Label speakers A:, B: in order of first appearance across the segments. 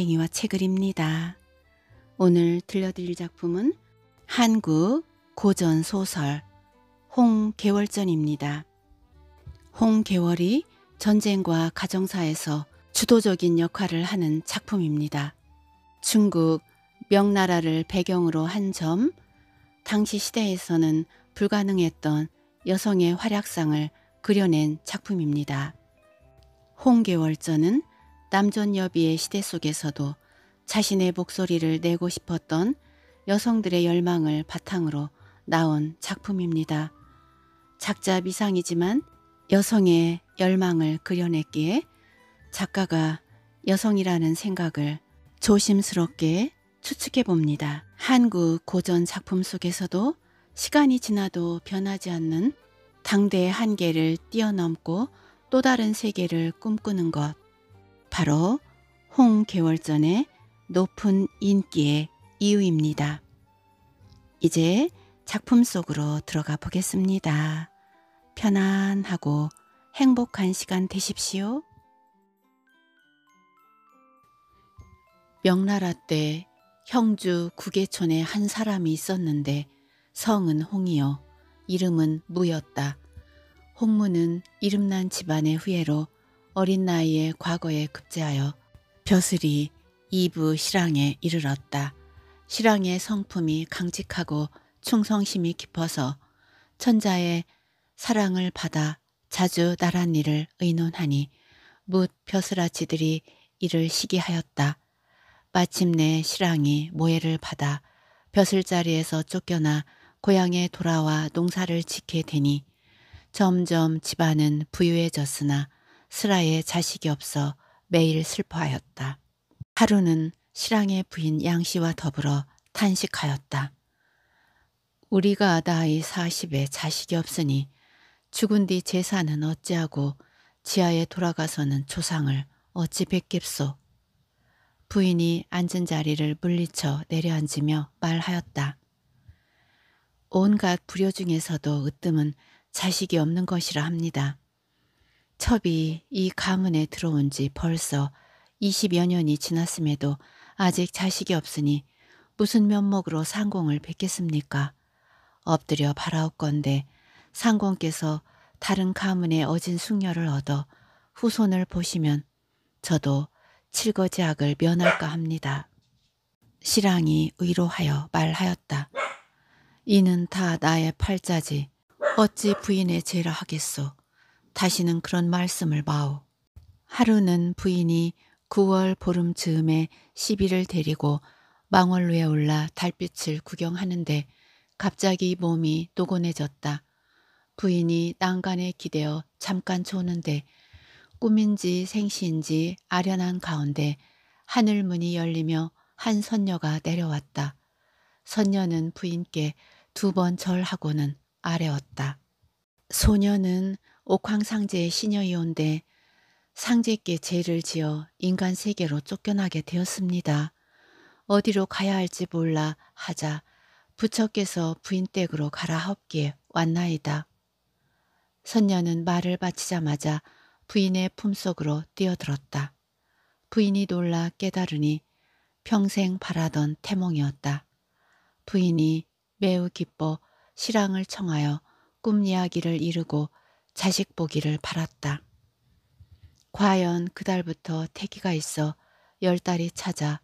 A: 달팽이와 책을 입니다. 오늘 들려드릴 작품은 한국 고전 소설 홍계월전입니다. 홍계월이 전쟁과 가정사에서 주도적인 역할을 하는 작품입니다. 중국 명나라를 배경으로 한 점, 당시 시대에서는 불가능했던 여성의 활약상을 그려낸 작품입니다. 홍계월전은 남존 여비의 시대 속에서도 자신의 목소리를 내고 싶었던 여성들의 열망을 바탕으로 나온 작품입니다. 작자 미상이지만 여성의 열망을 그려냈기에 작가가 여성이라는 생각을 조심스럽게 추측해 봅니다. 한국 고전 작품 속에서도 시간이 지나도 변하지 않는 당대의 한계를 뛰어넘고 또 다른 세계를 꿈꾸는 것. 바로 홍개월전의 높은 인기의 이유입니다. 이제 작품 속으로 들어가 보겠습니다. 편안하고 행복한 시간 되십시오. 명나라 때 형주 구계촌에 한 사람이 있었는데 성은 홍이요. 이름은 무였다. 홍무는 이름난 집안의 후예로 어린 나이에 과거에 급제하여 벼슬이 이부 실황에 이르렀다. 실황의 성품이 강직하고 충성심이 깊어서 천자의 사랑을 받아 자주 나란 일을 의논하니 뭇 벼슬아치들이 이를 시기하였다. 마침내 실황이 모해를 받아 벼슬자리에서 쫓겨나 고향에 돌아와 농사를 짓게 되니 점점 집안은 부유해졌으나 슬아의 자식이 없어 매일 슬퍼하였다. 하루는 실랑의 부인 양씨와 더불어 탄식하였다. 우리가 나이 40에 자식이 없으니 죽은 뒤 재산은 어찌하고 지하에 돌아가서는 조상을 어찌 뵙겠소. 부인이 앉은 자리를 물리쳐 내려앉으며 말하였다. 온갖 불효 중에서도 으뜸은 자식이 없는 것이라 합니다. 첩이 이 가문에 들어온 지 벌써 20여 년이 지났음에도 아직 자식이 없으니 무슨 면목으로 상공을 뵙겠습니까? 엎드려 바라옵건데 상공께서 다른 가문의 어진 숙녀를 얻어 후손을 보시면 저도 칠거지악을 면할까 합니다. 시랑이 의로하여 말하였다. 이는 다 나의 팔자지 어찌 부인의 죄라 하겠소. 다시는 그런 말씀을 마오. 하루는 부인이 9월 보름 즈음에 시비를 데리고 망월루에 올라 달빛을 구경하는데 갑자기 몸이 노곤해졌다. 부인이 난간에 기대어 잠깐 조는데 꿈인지 생시인지 아련한 가운데 하늘 문이 열리며 한 선녀가 내려왔다. 선녀는 부인께 두 번 절하고는 아래었다 소녀는 옥황상제의 시녀이온데 상제께 죄를 지어 인간 세계로 쫓겨나게 되었습니다. 어디로 가야 할지 몰라 하자 부처께서 부인 댁으로 가라 하옵기에 왔나이다. 선녀는 말을 바치자마자 부인의 품속으로 뛰어들었다. 부인이 놀라 깨달으니 평생 바라던 태몽이었다. 부인이 매우 기뻐 실랑을 청하여 꿈 이야기를 이루고 자식 보기를 바랐다. 과연 그달부터 태기가 있어 열 달이 찾아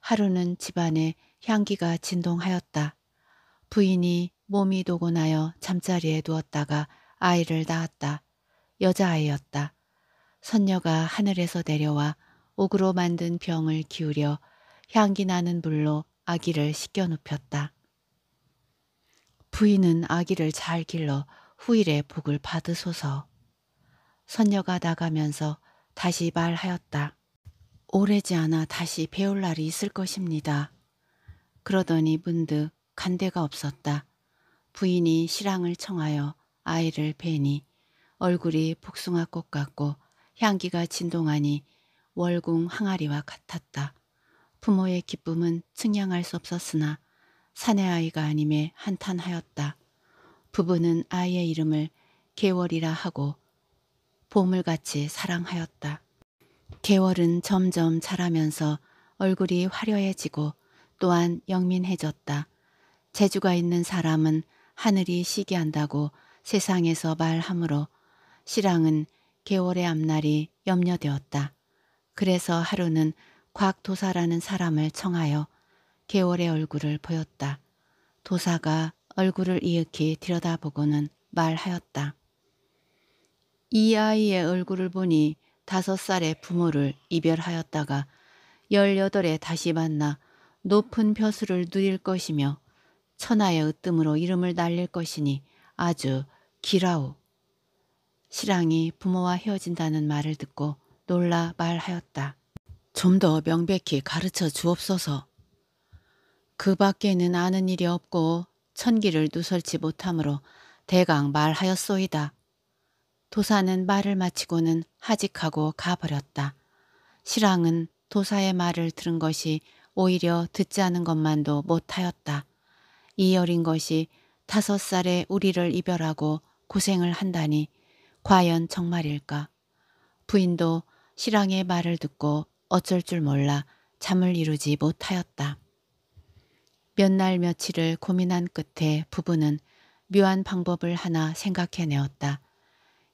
A: 하루는 집안에 향기가 진동하였다. 부인이 몸이 도곤하여 잠자리에 누웠다가 아이를 낳았다. 여자아이였다. 선녀가 하늘에서 내려와 옥으로 만든 병을 기울여 향기 나는 물로 아기를 씻겨 눕혔다. 부인은 아기를 잘 길러 후일의 복을 받으소서. 선녀가 나가면서 다시 말하였다. 오래지 않아 다시 배울 날이 있을 것입니다. 그러더니 문득 간대가 없었다. 부인이 실랑을 청하여 아이를 뵈니 얼굴이 복숭아꽃 같고 향기가 진동하니 월궁 항아리와 같았다. 부모의 기쁨은 측량할 수 없었으나 사내 아이가 아님에 한탄하였다. 부부는 아이의 이름을 개월이라 하고 보물같이 사랑하였다. 개월은 점점 자라면서 얼굴이 화려해지고 또한 영민해졌다. 재주가 있는 사람은 하늘이 시기한다고 세상에서 말하므로 시랑은 개월의 앞날이 염려되었다. 그래서 하루는 곽도사라는 사람을 청하여 개월의 얼굴을 보였다. 도사가 얼굴을 이윽히 들여다보고는 말하였다. 이 아이의 얼굴을 보니 다섯 살의 부모를 이별하였다가 열여덟에 다시 만나 높은 벼슬을 누릴 것이며 천하의 으뜸으로 이름을 날릴 것이니 아주 기라우. 시랑이 부모와 헤어진다는 말을 듣고 놀라 말하였다. 좀 더 명백히 가르쳐 주옵소서. 그 밖에는 아는 일이 없고 천기를 누설치 못하므로 대강 말하였소이다. 도사는 말을 마치고는 하직하고 가버렸다. 실랑은 도사의 말을 들은 것이 오히려 듣지 않은 것만도 못하였다. 이 어린 것이 다섯 살에 우리를 이별하고 고생을 한다니 과연 정말일까? 부인도 실랑의 말을 듣고 어쩔 줄 몰라 잠을 이루지 못하였다. 몇날 며칠을 고민한 끝에 부부는 묘한 방법을 하나 생각해내었다.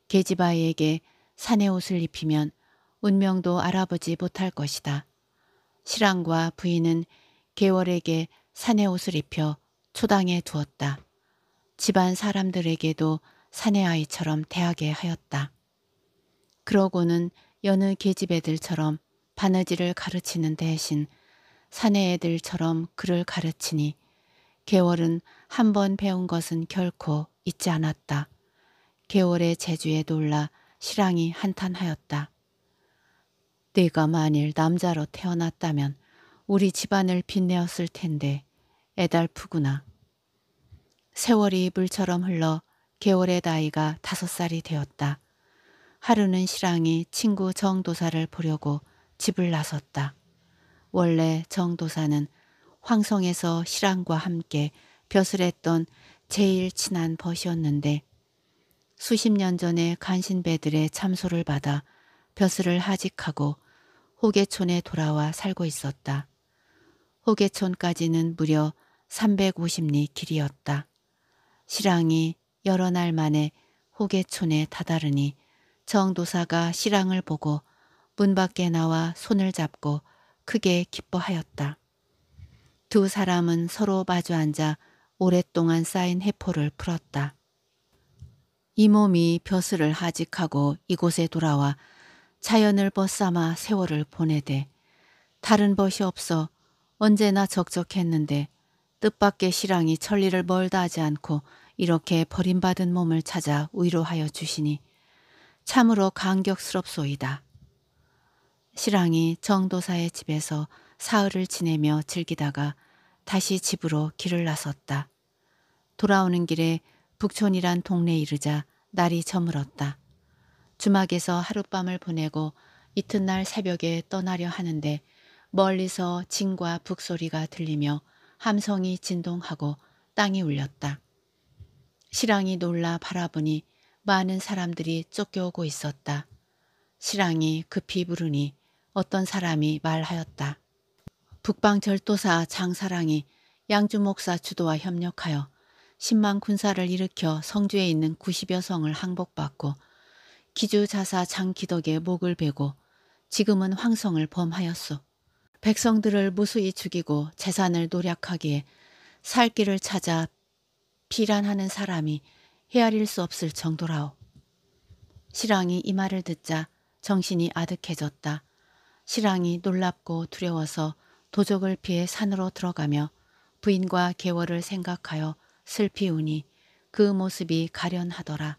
A: 계집아이에게 사내 옷을 입히면 운명도 알아보지 못할 것이다. 시랑과 부인은 개월에게 사내 옷을 입혀 초당에 두었다. 집안 사람들에게도 사내 아이처럼 대하게 하였다. 그러고는 여느 계집애들처럼 바느질을 가르치는 대신 사내 애들처럼 그를 가르치니 개월은 한 번 배운 것은 결코 잊지 않았다. 개월의 재주에 놀라 시랑이 한탄하였다. 네가 만일 남자로 태어났다면 우리 집안을 빛내었을 텐데 애달프구나. 세월이 물처럼 흘러 개월의 나이가 다섯 살이 되었다. 하루는 시랑이 친구 정도사를 보려고 집을 나섰다. 원래 정도사는 황성에서 시랑과 함께 벼슬했던 제일 친한 벗이었는데 수십 년 전에 간신배들의 참소를 받아 벼슬을 하직하고 호계촌에 돌아와 살고 있었다. 호계촌까지는 무려 350리 길이었다. 시랑이 여러 날 만에 호계촌에 다다르니 정도사가 시랑을 보고 문 밖에 나와 손을 잡고 크게 기뻐하였다. 두 사람은 서로 마주 앉아 오랫동안 쌓인 해포를 풀었다. 이 몸이 벼슬을 하직하고 이곳에 돌아와 자연을 벗삼아 세월을 보내되 다른 벗이 없어 언제나 적적했는데 뜻밖의 시랑이 천리를 멀다 하지 않고 이렇게 버림받은 몸을 찾아 위로하여 주시니 참으로 감격스럽소이다. 시랑이 정도사의 집에서 사흘을 지내며 즐기다가 다시 집으로 길을 나섰다. 돌아오는 길에 북촌이란 동네에 이르자 날이 저물었다. 주막에서 하룻밤을 보내고 이튿날 새벽에 떠나려 하는데 멀리서 진과 북소리가 들리며 함성이 진동하고 땅이 울렸다. 시랑이 놀라 바라보니 많은 사람들이 쫓겨오고 있었다. 시랑이 급히 부르니 어떤 사람이 말하였다. 북방절도사 장사랑이 양주 목사 주도와 협력하여 10만 군사를 일으켜 성주에 있는 90여 성을 항복받고 기주 자사 장기덕의 목을 베고 지금은 황성을 범하였소. 백성들을 무수히 죽이고 재산을 노략하기에 살 길을 찾아 비란하는 사람이 헤아릴 수 없을 정도라오. 시랑이 이 말을 듣자 정신이 아득해졌다. 실랑이 놀랍고 두려워서 도적을 피해 산으로 들어가며 부인과 계월을 생각하여 슬피 우니 그 모습이 가련하더라.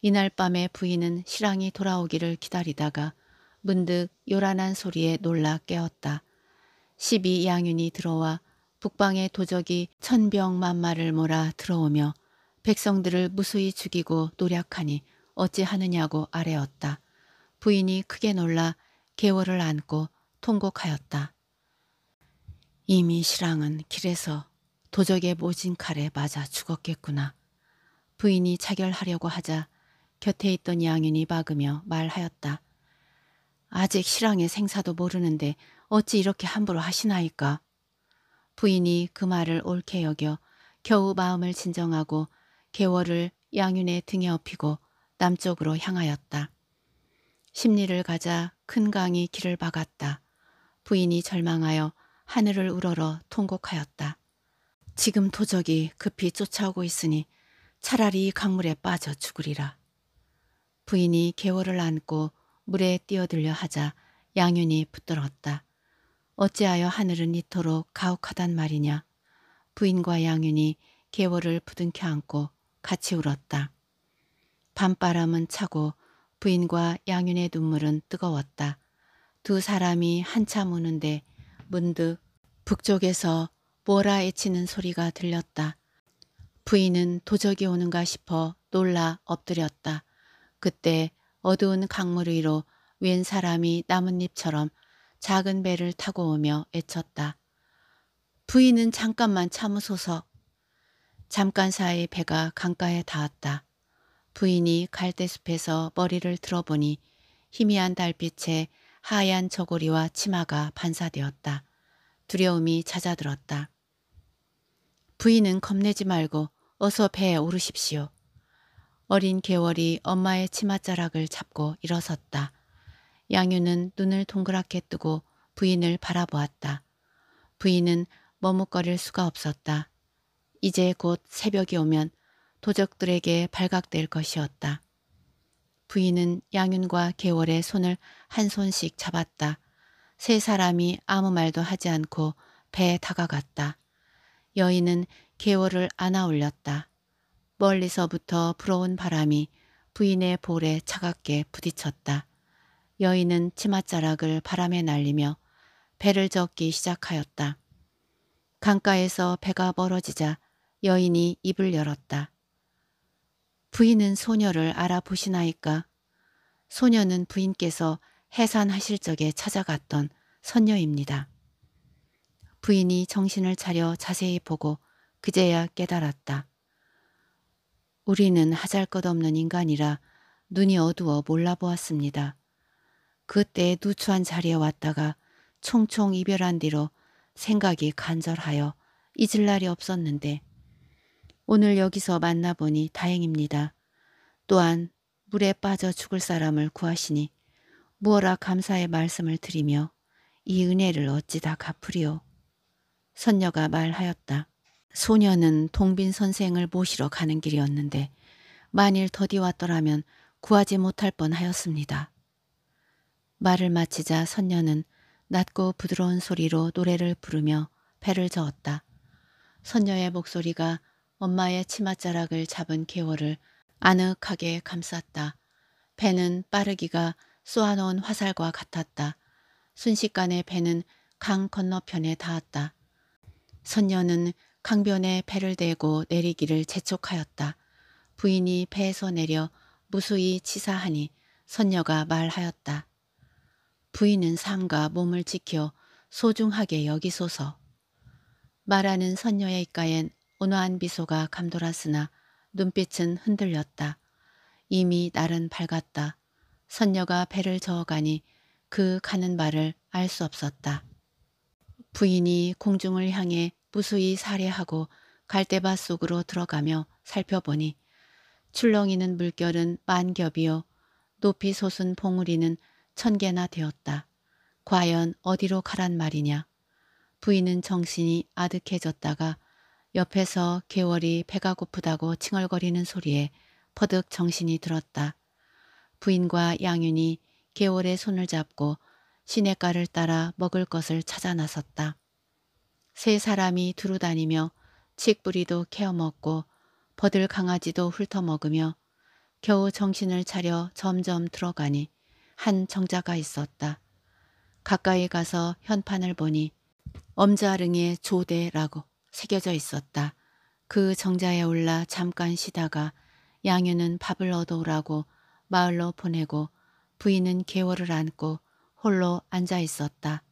A: 이날 밤에 부인은 실랑이 돌아오기를 기다리다가 문득 요란한 소리에 놀라 깨었다. 십이 양윤이 들어와 북방의 도적이 천병만마를 몰아 들어오며 백성들을 무수히 죽이고 노력하니 어찌하느냐고 아뢰었다. 부인이 크게 놀라 개월을 안고 통곡하였다. 이미 신랑은 길에서 도적의 모진 칼에 맞아 죽었겠구나. 부인이 자결하려고 하자 곁에 있던 양인이 박으며 말하였다. 아직 신랑의 생사도 모르는데 어찌 이렇게 함부로 하시나이까. 부인이 그 말을 옳게 여겨 겨우 마음을 진정하고 개월을 양윤의 등에 업히고 남쪽으로 향하였다. 심리를 가자 큰 강이 길을 박았다 부인이 절망하여 하늘을 우러러 통곡하였다. 지금 도적이 급히 쫓아오고 있으니 차라리 강물에 빠져 죽으리라. 부인이 개월을 안고 물에 뛰어들려 하자 양윤이 붙들었다. 어찌하여 하늘은 이토록 가혹하단 말이냐. 부인과 양윤이 개월을 부둥켜 안고 같이 울었다. 밤바람은 차고 부인과 양윤의 눈물은 뜨거웠다. 두 사람이 한참 우는데 문득 북쪽에서 뭐라 애치는 소리가 들렸다. 부인은 도적이 오는가 싶어 놀라 엎드렸다. 그때 어두운 강물 위로 웬 사람이 나뭇잎처럼 작은 배를 타고 오며 애쳤다. 부인은 잠깐만 참으소서. 잠깐 사이 배가 강가에 닿았다. 부인이 갈대숲에서 머리를 들어보니 희미한 달빛에 하얀 저고리와 치마가 반사되었다. 두려움이 찾아들었다. 부인은 겁내지 말고 어서 배에 오르십시오. 어린 개월이 엄마의 치맛자락을 잡고 일어섰다. 양유는 눈을 동그랗게 뜨고 부인을 바라보았다. 부인은 머뭇거릴 수가 없었다. 이제 곧 새벽이 오면 도적들에게 발각될 것이었다. 부인은 양윤과 개월의 손을 한 손씩 잡았다. 세 사람이 아무 말도 하지 않고 배에 다가갔다. 여인은 개월을 안아 올렸다. 멀리서부터 불어온 바람이 부인의 볼에 차갑게 부딪혔다. 여인은 치맛자락을 바람에 날리며 배를 젓기 시작하였다. 강가에서 배가 벌어지자 여인이 입을 열었다. 부인은 소녀를 알아보시나이까 소녀는 부인께서 해산하실 적에 찾아갔던 선녀입니다. 부인이 정신을 차려 자세히 보고 그제야 깨달았다. 우리는 하잘 것 없는 인간이라 눈이 어두워 몰라보았습니다. 그때 누추한 자리에 왔다가 총총 이별한 뒤로 생각이 간절하여 잊을 날이 없었는데 오늘 여기서 만나보니 다행입니다. 또한 물에 빠져 죽을 사람을 구하시니 무어라 감사의 말씀을 드리며 이 은혜를 어찌 다갚으리오 선녀가 말하였다. 소녀는 동빈 선생을 모시러 가는 길이었는데 만일 더디왔더라면 구하지 못할 뻔하였습니다. 말을 마치자 선녀는 낮고 부드러운 소리로 노래를 부르며 배를 저었다. 선녀의 목소리가 엄마의 치맛자락을 잡은 개월을 아늑하게 감쌌다. 배는 빠르기가 쏘아놓은 화살과 같았다. 순식간에 배는 강 건너편에 닿았다. 선녀는 강변에 배를 대고 내리기를 재촉하였다. 부인이 배에서 내려 무수히 치사하니 선녀가 말하였다. 부인은 삶과 몸을 지켜 소중하게 여기소서. 말하는 선녀의 입가엔 온화한 미소가 감돌았으나 눈빛은 흔들렸다. 이미 날은 밝았다. 선녀가 배를 저어가니 그 가는 말을 알 수 없었다. 부인이 공중을 향해 무수히 살해하고 갈대밭 속으로 들어가며 살펴보니 출렁이는 물결은 만 겹이요 높이 솟은 봉우리는 천 개나 되었다. 과연 어디로 가란 말이냐. 부인은 정신이 아득해졌다가 옆에서 개월이 배가 고프다고 칭얼거리는 소리에 퍼득 정신이 들었다. 부인과 양윤이 개월의 손을 잡고 시냇가를 따라 먹을 것을 찾아 나섰다. 세 사람이 두루 다니며 칡뿌리도 캐어먹고 버들 강아지도 훑어먹으며 겨우 정신을 차려 점점 들어가니 한 정자가 있었다. 가까이 가서 현판을 보니 엄자릉의 조대라고 새겨져 있었다. 그 정자에 올라 잠깐 쉬다가 양유는 밥을 얻어오라고 마을로 보내고 부인은 개월을 안고 홀로 앉아 있었다.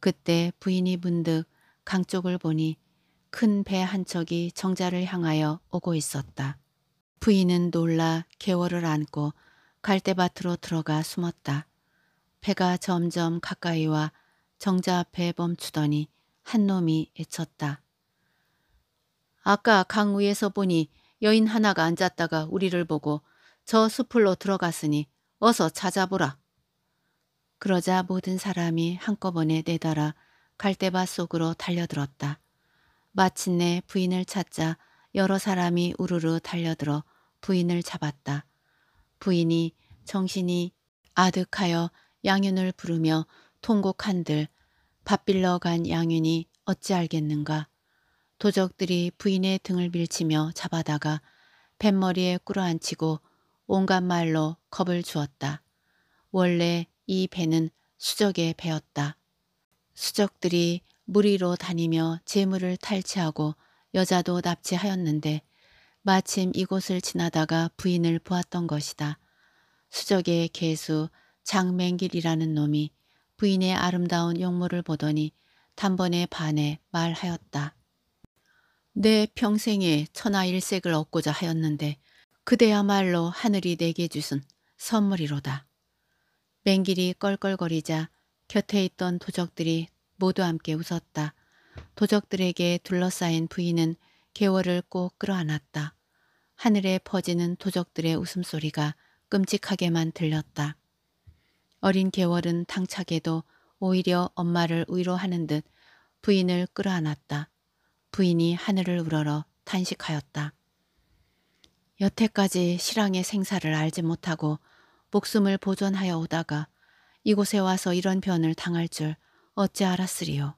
A: 그때 부인이 문득 강 쪽을 보니 큰 배 한 척이 정자를 향하여 오고 있었다. 부인은 놀라 개월을 안고 갈대밭으로 들어가 숨었다. 배가 점점 가까이 와 정자 앞에 멈추더니 한 놈이 애쳤다. 아까 강위에서 보니 여인 하나가 앉았다가 우리를 보고 저숲으로 들어갔으니 어서 찾아보라. 그러자 모든 사람이 한꺼번에 내달아 갈대밭 속으로 달려들었다. 마침내 부인을 찾자 여러 사람이 우르르 달려들어 부인을 잡았다. 부인이 정신이 아득하여 양윤을 부르며 통곡한들 밥 빌러 간 양윤이 어찌 알겠는가. 도적들이 부인의 등을 밀치며 잡아다가 뱃머리에 꿇어앉히고 온갖 말로 겁을 주었다. 원래 이 배는 수적의 배였다. 수적들이 무리로 다니며 재물을 탈취하고 여자도 납치하였는데 마침 이곳을 지나다가 부인을 보았던 것이다. 수적의 개수 장맹길이라는 놈이 부인의 아름다운 용모를 보더니 단번에 반해 말하였다. 내 평생에 천하일색을 얻고자 하였는데 그대야말로 하늘이 내게 주신 선물이로다. 맹길이 껄껄거리자 곁에 있던 도적들이 모두 함께 웃었다. 도적들에게 둘러싸인 부인은 개월을 꼭 끌어안았다. 하늘에 퍼지는 도적들의 웃음소리가 끔찍하게만 들렸다. 어린 개월은 당차게도 오히려 엄마를 위로하는 듯 부인을 끌어안았다. 부인이 하늘을 우러러 탄식하였다. 여태까지 실랑의 생사를 알지 못하고 목숨을 보존하여 오다가 이곳에 와서 이런 변을 당할 줄 어찌 알았으리요.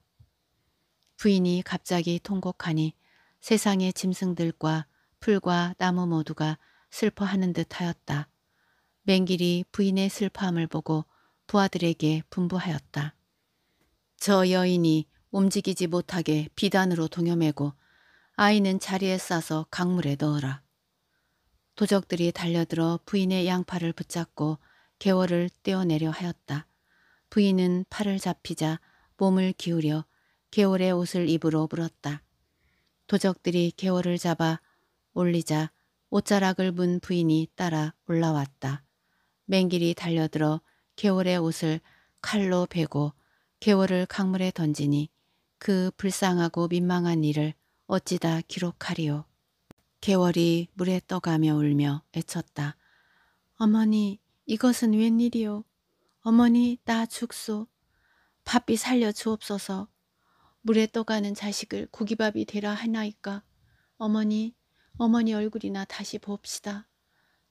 A: 부인이 갑자기 통곡하니 세상의 짐승들과 풀과 나무 모두가 슬퍼하는 듯 하였다. 맹길이 부인의 슬퍼함을 보고 부하들에게 분부하였다. 저 여인이 움직이지 못하게 비단으로 동여매고 아이는 자리에 싸서 강물에 넣어라. 도적들이 달려들어 부인의 양팔을 붙잡고 개월을 떼어내려 하였다. 부인은 팔을 잡히자 몸을 기울여 개월의 옷을 입으로 물었다. 도적들이 개월을 잡아 올리자 옷자락을 문 부인이 따라 올라왔다. 맹길이 달려들어 개월의 옷을 칼로 베고 개월을 강물에 던지니 그 불쌍하고 민망한 일을 어찌다 기록하리오 개월이 물에 떠가며 울며 애쳤다. 어머니 이것은 웬일이오 어머니 나 죽소. 밥삐 살려 주옵소서. 물에 떠가는 자식을 고기밥이 되라 하나이까. 어머니 어머니 얼굴이나 다시 봅시다.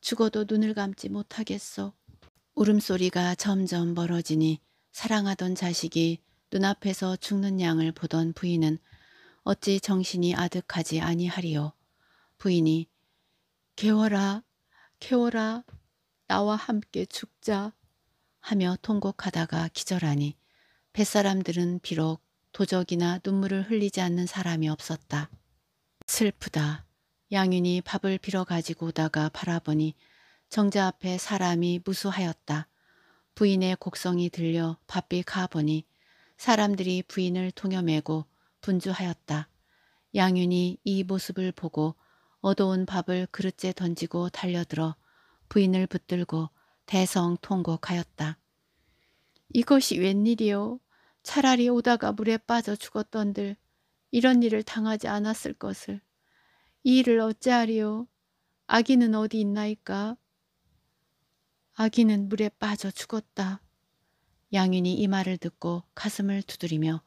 A: 죽어도 눈을 감지 못하겠소. 울음소리가 점점 멀어지니 사랑하던 자식이 눈앞에서 죽는 양을 보던 부인은 어찌 정신이 아득하지 아니하리요. 부인이 개워라 개워라 나와 함께 죽자 하며 통곡하다가 기절하니 뱃사람들은 비록 도적이나 눈물을 흘리지 않는 사람이 없었다. 슬프다. 양윤이 밥을 빌어 가지고 오다가 바라보니 정자 앞에 사람이 무수하였다. 부인의 곡성이 들려 바삐 가보니 사람들이 부인을 동여매고 분주하였다. 양윤이 이 모습을 보고 어두운 밥을 그릇째 던지고 달려들어 부인을 붙들고 대성통곡하였다. 이것이 웬일이오 차라리 오다가 물에 빠져 죽었던들 이런 일을 당하지 않았을 것을. 이 일을 어찌하리오 아기는 어디 있나이까? 아기는 물에 빠져 죽었다. 양윤이 이 말을 듣고 가슴을 두드리며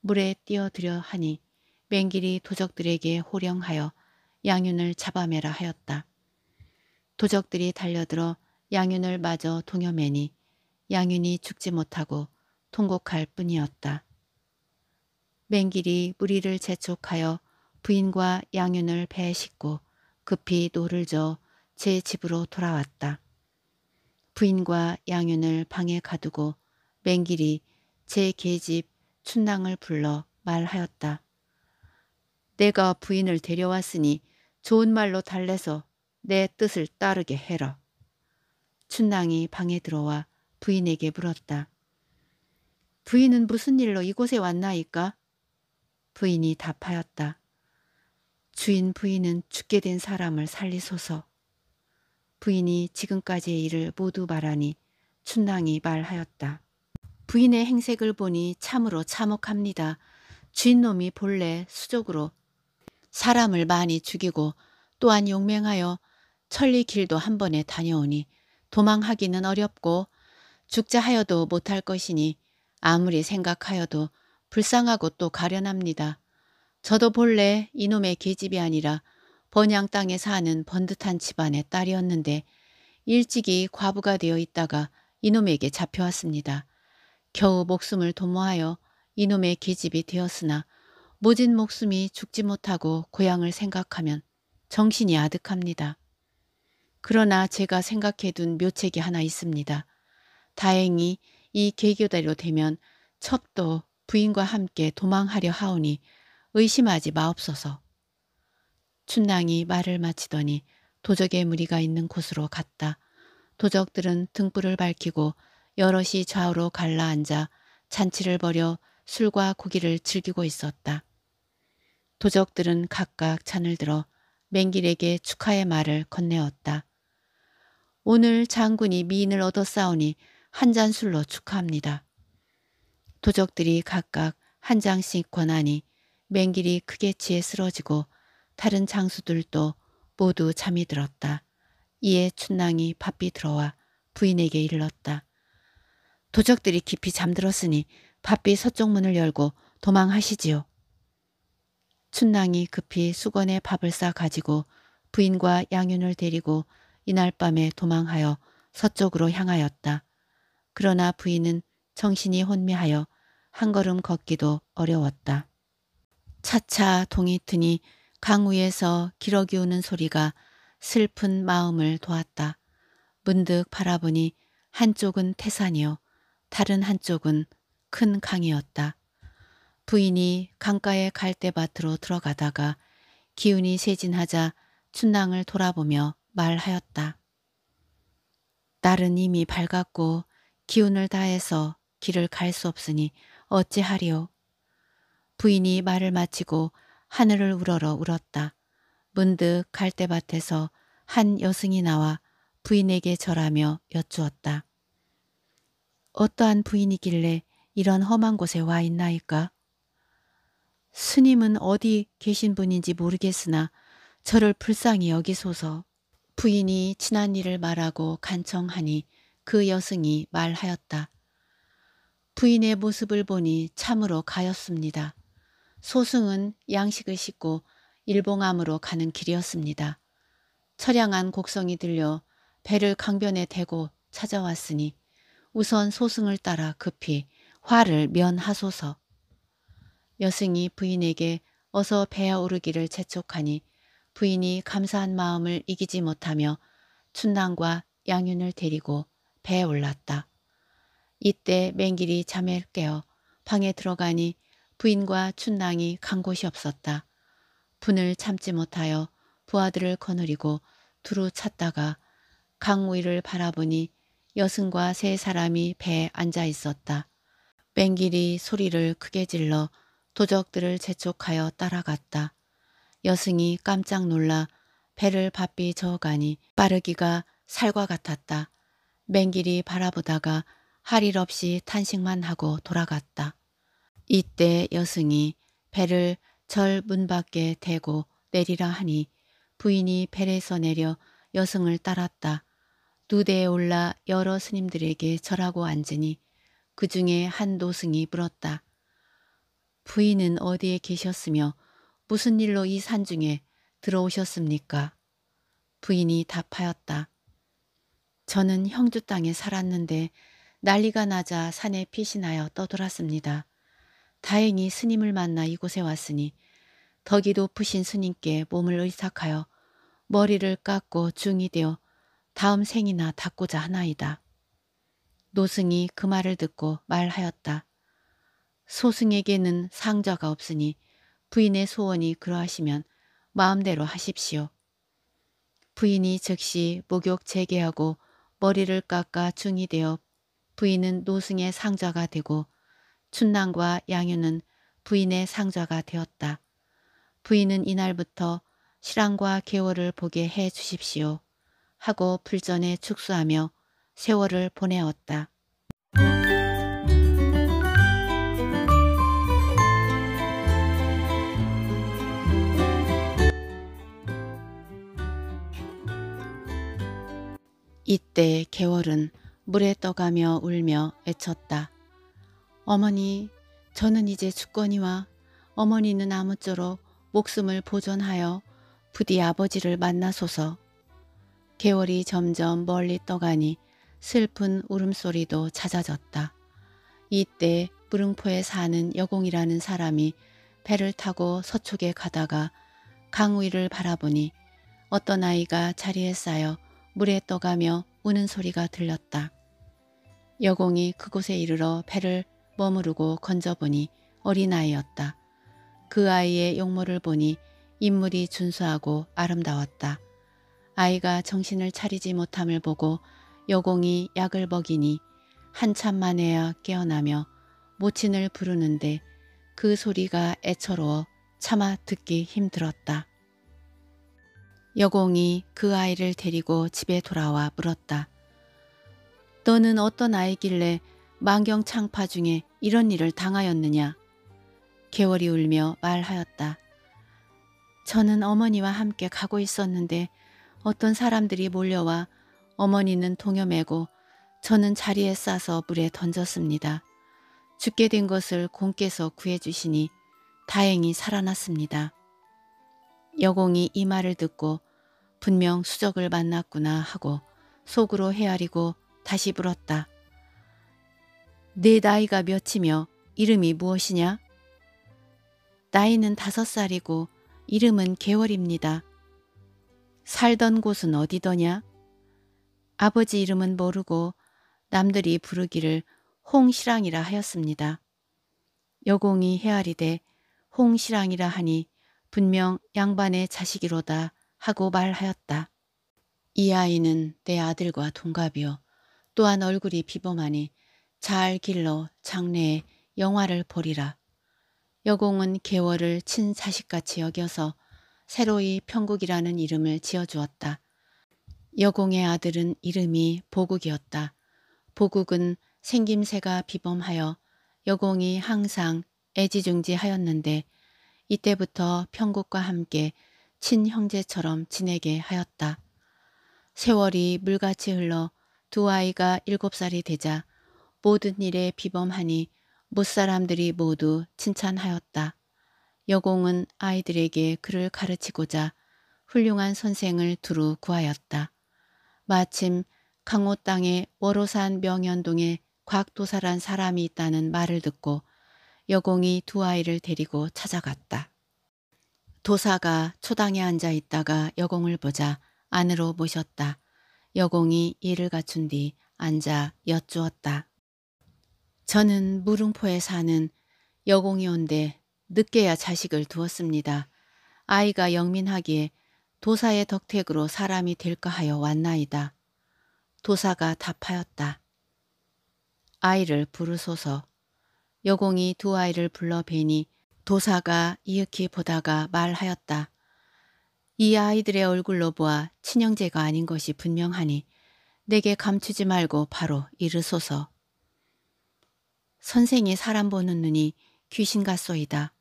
A: 물에 뛰어들여 하니 맹길이 도적들에게 호령하여 양윤을 잡아매라 하였다. 도적들이 달려들어 양윤을 마저 동여매니 양윤이 죽지 못하고 통곡할 뿐이었다. 맹길이 무리를 재촉하여 부인과 양윤을 배에 싣고 급히 노를 저제 집으로 돌아왔다. 부인과 양윤을 방에 가두고 맹길이 제 계집 춘낭을 불러 말하였다. 내가 부인을 데려왔으니 좋은 말로 달래서 내 뜻을 따르게 해라. 춘낭이 방에 들어와 부인에게 물었다. 부인은 무슨 일로 이곳에 왔나이까? 부인이 답하였다. 주인 부인은 죽게 된 사람을 살리소서. 부인이 지금까지의 일을 모두 말하니 춘낭이 말하였다. 부인의 행색을 보니 참으로 참혹합니다. 주인놈이 본래 수족으로 사람을 많이 죽이고 또한 용맹하여 천리길도 한 번에 다녀오니 도망하기는 어렵고 죽자 하여도 못할 것이니 아무리 생각하여도 불쌍하고 또 가련합니다. 저도 본래 이놈의 계집이 아니라 번양 땅에 사는 번듯한 집안의 딸이었는데 일찍이 과부가 되어 있다가 이놈에게 잡혀왔습니다. 겨우 목숨을 도모하여 이놈의 기집이 되었으나 모진 목숨이 죽지 못하고 고향을 생각하면 정신이 아득합니다. 그러나 제가 생각해둔 묘책이 하나 있습니다. 다행히 이계교대로 되면 첩도 부인과 함께 도망하려 하오니 의심하지 마옵소서. 춘낭이 말을 마치더니 도적의 무리가 있는 곳으로 갔다. 도적들은 등불을 밝히고 여럿이 좌우로 갈라앉아 잔치를 벌여 술과 고기를 즐기고 있었다. 도적들은 각각 잔을 들어 맹길에게 축하의 말을 건네었다. 오늘 장군이 미인을 얻어 싸우니 한 잔 술로 축하합니다. 도적들이 각각 한 장씩 권하니 맹길이 크게 치에 쓰러지고 다른 장수들도 모두 잠이 들었다. 이에 춘낭이 바삐 들어와 부인에게 일렀다. 도적들이 깊이 잠들었으니 바삐 서쪽 문을 열고 도망하시지요. 춘낭이 급히 수건에 밥을 싸 가지고 부인과 양윤을 데리고 이날 밤에 도망하여 서쪽으로 향하였다. 그러나 부인은 정신이 혼미하여 한 걸음 걷기도 어려웠다. 차차 동이 트니 강우에서 기러기 우는 소리가 슬픈 마음을 도왔다. 문득 바라보니 한쪽은 태산이요 다른 한쪽은 큰 강이었다. 부인이 강가에 갈대밭으로 들어가다가 기운이 세진하자 춘낭을 돌아보며 말하였다. 날은 이미 밝았고 기운을 다해서 길을 갈 수 없으니 어찌하리오. 부인이 말을 마치고 하늘을 우러러 울었다. 문득 갈대밭에서 한 여승이 나와 부인에게 절하며 여쭈었다. 어떠한 부인이길래 이런 험한 곳에 와 있나이까? 스님은 어디 계신 분인지 모르겠으나 저를 불쌍히 여기소서. 부인이 친한 일을 말하고 간청하니 그 여승이 말하였다. 부인의 모습을 보니 참으로 가였습니다. 소승은 양식을 싣고 일봉암으로 가는 길이었습니다. 처량한 곡성이 들려 배를 강변에 대고 찾아왔으니 우선 소승을 따라 급히 화를 면하소서. 여승이 부인에게 어서 배에 오르기를 재촉하니 부인이 감사한 마음을 이기지 못하며 춘남과 양윤을 데리고 배에 올랐다. 이때 맹길이 잠에 깨어 방에 들어가니 부인과 춘낭이 간 곳이 없었다. 분을 참지 못하여 부하들을 거느리고 두루 찾다가 강우이를 바라보니 여승과 세 사람이 배에 앉아 있었다. 뺑길이 소리를 크게 질러 도적들을 재촉하여 따라갔다. 여승이 깜짝 놀라 배를 바삐 저어가니 빠르기가 살과 같았다. 맹길이 바라보다가 할 일 없이 탄식만 하고 돌아갔다. 이때 여승이 배를 절 문 밖에 대고 내리라 하니 부인이 배에서 내려 여승을 따랐다. 두 대에 올라 여러 스님들에게 절하고 앉으니 그 중에 한노승이 물었다. 부인은 어디에 계셨으며 무슨 일로 이 산중에 들어오셨습니까? 부인이 답하였다. 저는 형주 땅에 살았는데 난리가 나자 산에 피신하여 떠돌았습니다. 다행히 스님을 만나 이곳에 왔으니 덕이 높으신 스님께 몸을 의탁하여 머리를 깎고 중이 되어 다음 생이나 닦고자 하나이다. 노승이 그 말을 듣고 말하였다. 소승에게는 상자가 없으니 부인의 소원이 그러하시면 마음대로 하십시오. 부인이 즉시 목욕 재개하고 머리를 깎아 중이 되어 부인은 노승의 상자가 되고 춘남과 양유는 부인의 상자가 되었다. 부인은 이날부터 실랑과 개월을 보게 해 주십시오. 하고 불전에 축소하며 세월을 보내었다. 이때 개월은 물에 떠가며 울며 애쳤다. 어머니, 저는 이제 죽거니와 어머니는 아무쪼록 목숨을 보존하여 부디 아버지를 만나소서. 개월이 점점 멀리 떠가니 슬픈 울음소리도 잦아졌다 이때 무릉포에 사는 여공이라는 사람이 배를 타고 서쪽에 가다가 강위를 바라보니 어떤 아이가 자리에 쌓여 물에 떠가며 우는 소리가 들렸다. 여공이 그곳에 이르러 배를 머무르고 건져보니 어린아이였다. 그 아이의 용모를 보니 인물이 준수하고 아름다웠다. 아이가 정신을 차리지 못함을 보고 여공이 약을 먹이니 한참 만에야 깨어나며 모친을 부르는데 그 소리가 애처로워 차마 듣기 힘들었다. 여공이 그 아이를 데리고 집에 돌아와 물었다. 너는 어떤 아이길래 망경 창파 중에 이런 일을 당하였느냐? 개월이 울며 말하였다. 저는 어머니와 함께 가고 있었는데 어떤 사람들이 몰려와 어머니는 동여매고 저는 자리에 싸서 물에 던졌습니다. 죽게 된 것을 공께서 구해주시니 다행히 살아났습니다. 여공이 이 말을 듣고 분명 수적을 만났구나 하고 속으로 헤아리고 다시 물었다. 내 네 나이가 몇이며 이름이 무엇이냐? 나이는 다섯 살이고 이름은 개월입니다. 살던 곳은 어디더냐? 아버지 이름은 모르고 남들이 부르기를 홍시랑이라 하였습니다. 여공이 헤아리되 홍시랑이라 하니 분명 양반의 자식이로다 하고 말하였다. 이 아이는 내 아들과 동갑이요. 또한 얼굴이 비범하니 잘 길러 장래에 영화를 보리라. 여공은 개월을 친자식같이 여겨서 새로이 평국이라는 이름을 지어주었다. 여공의 아들은 이름이 보국이었다. 보국은 생김새가 비범하여 여공이 항상 애지중지하였는데 이때부터 평국과 함께 친형제처럼 지내게 하였다. 세월이 물같이 흘러 두 아이가 일곱 살이 되자 모든 일에 비범하니 못사람들이 모두 칭찬하였다. 여공은 아이들에게 그를 가르치고자 훌륭한 선생을 두루 구하였다. 마침 강호 땅에 월호산 명현동에 곽도사란 사람이 있다는 말을 듣고 여공이 두 아이를 데리고 찾아갔다. 도사가 초당에 앉아 있다가 여공을 보자 안으로 모셨다. 여공이 예를 갖춘 뒤 앉아 엿주었다 저는 무릉포에 사는 여공이 온데 늦게야 자식을 두었습니다. 아이가 영민하기에 도사의 덕택으로 사람이 될까 하여 왔나이다. 도사가 답하였다. 아이를 부르소서. 여공이 두 아이를 불러 뵈니 도사가 이윽히 보다가 말하였다. 이 아이들의 얼굴로 보아 친형제가 아닌 것이 분명하니 내게 감추지 말고 바로 이르소서. 선생이 사람 보는 눈이 귀신 같소이다.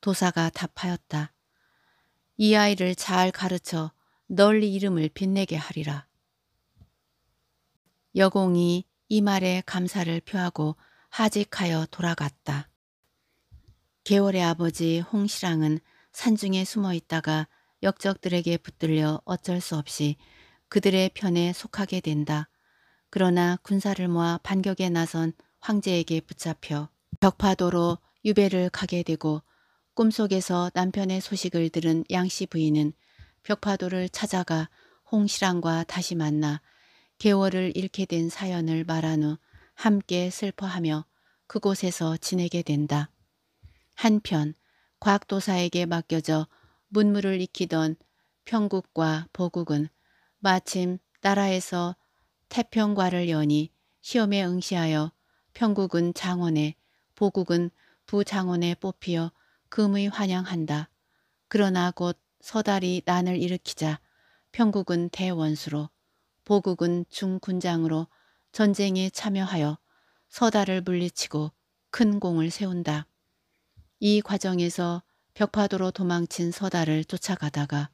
A: 도사가 답하였다. 이 아이를 잘 가르쳐 널리 이름을 빛내게 하리라. 여공이 이 말에 감사를 표하고 하직하여 돌아갔다. 개월의 아버지 홍시랑은 산중에 숨어 있다가 역적들에게 붙들려 어쩔 수 없이 그들의 편에 속하게 된다. 그러나 군사를 모아 반격에 나선 황제에게 붙잡혀 벽파도로 유배를 가게 되고 꿈속에서 남편의 소식을 들은 양씨 부인은 벽파도를 찾아가 홍씨랑과 다시 만나 개월을 잃게 된 사연을 말한 후 함께 슬퍼하며 그곳에서 지내게 된다. 한편 곽도사에게 맡겨져 문물을 익히던 평국과 보국은 마침 나라에서 태평과를 여니 시험에 응시하여 평국은 장원에 보국은 부장원에 뽑히어 금의 환영한다. 그러나 곧 서달이 난을 일으키자 평국은 대원수로 보국은 중군장으로 전쟁에 참여하여 서달을 물리치고 큰 공을 세운다. 이 과정에서 벽파도로 도망친 서달을 쫓아가다가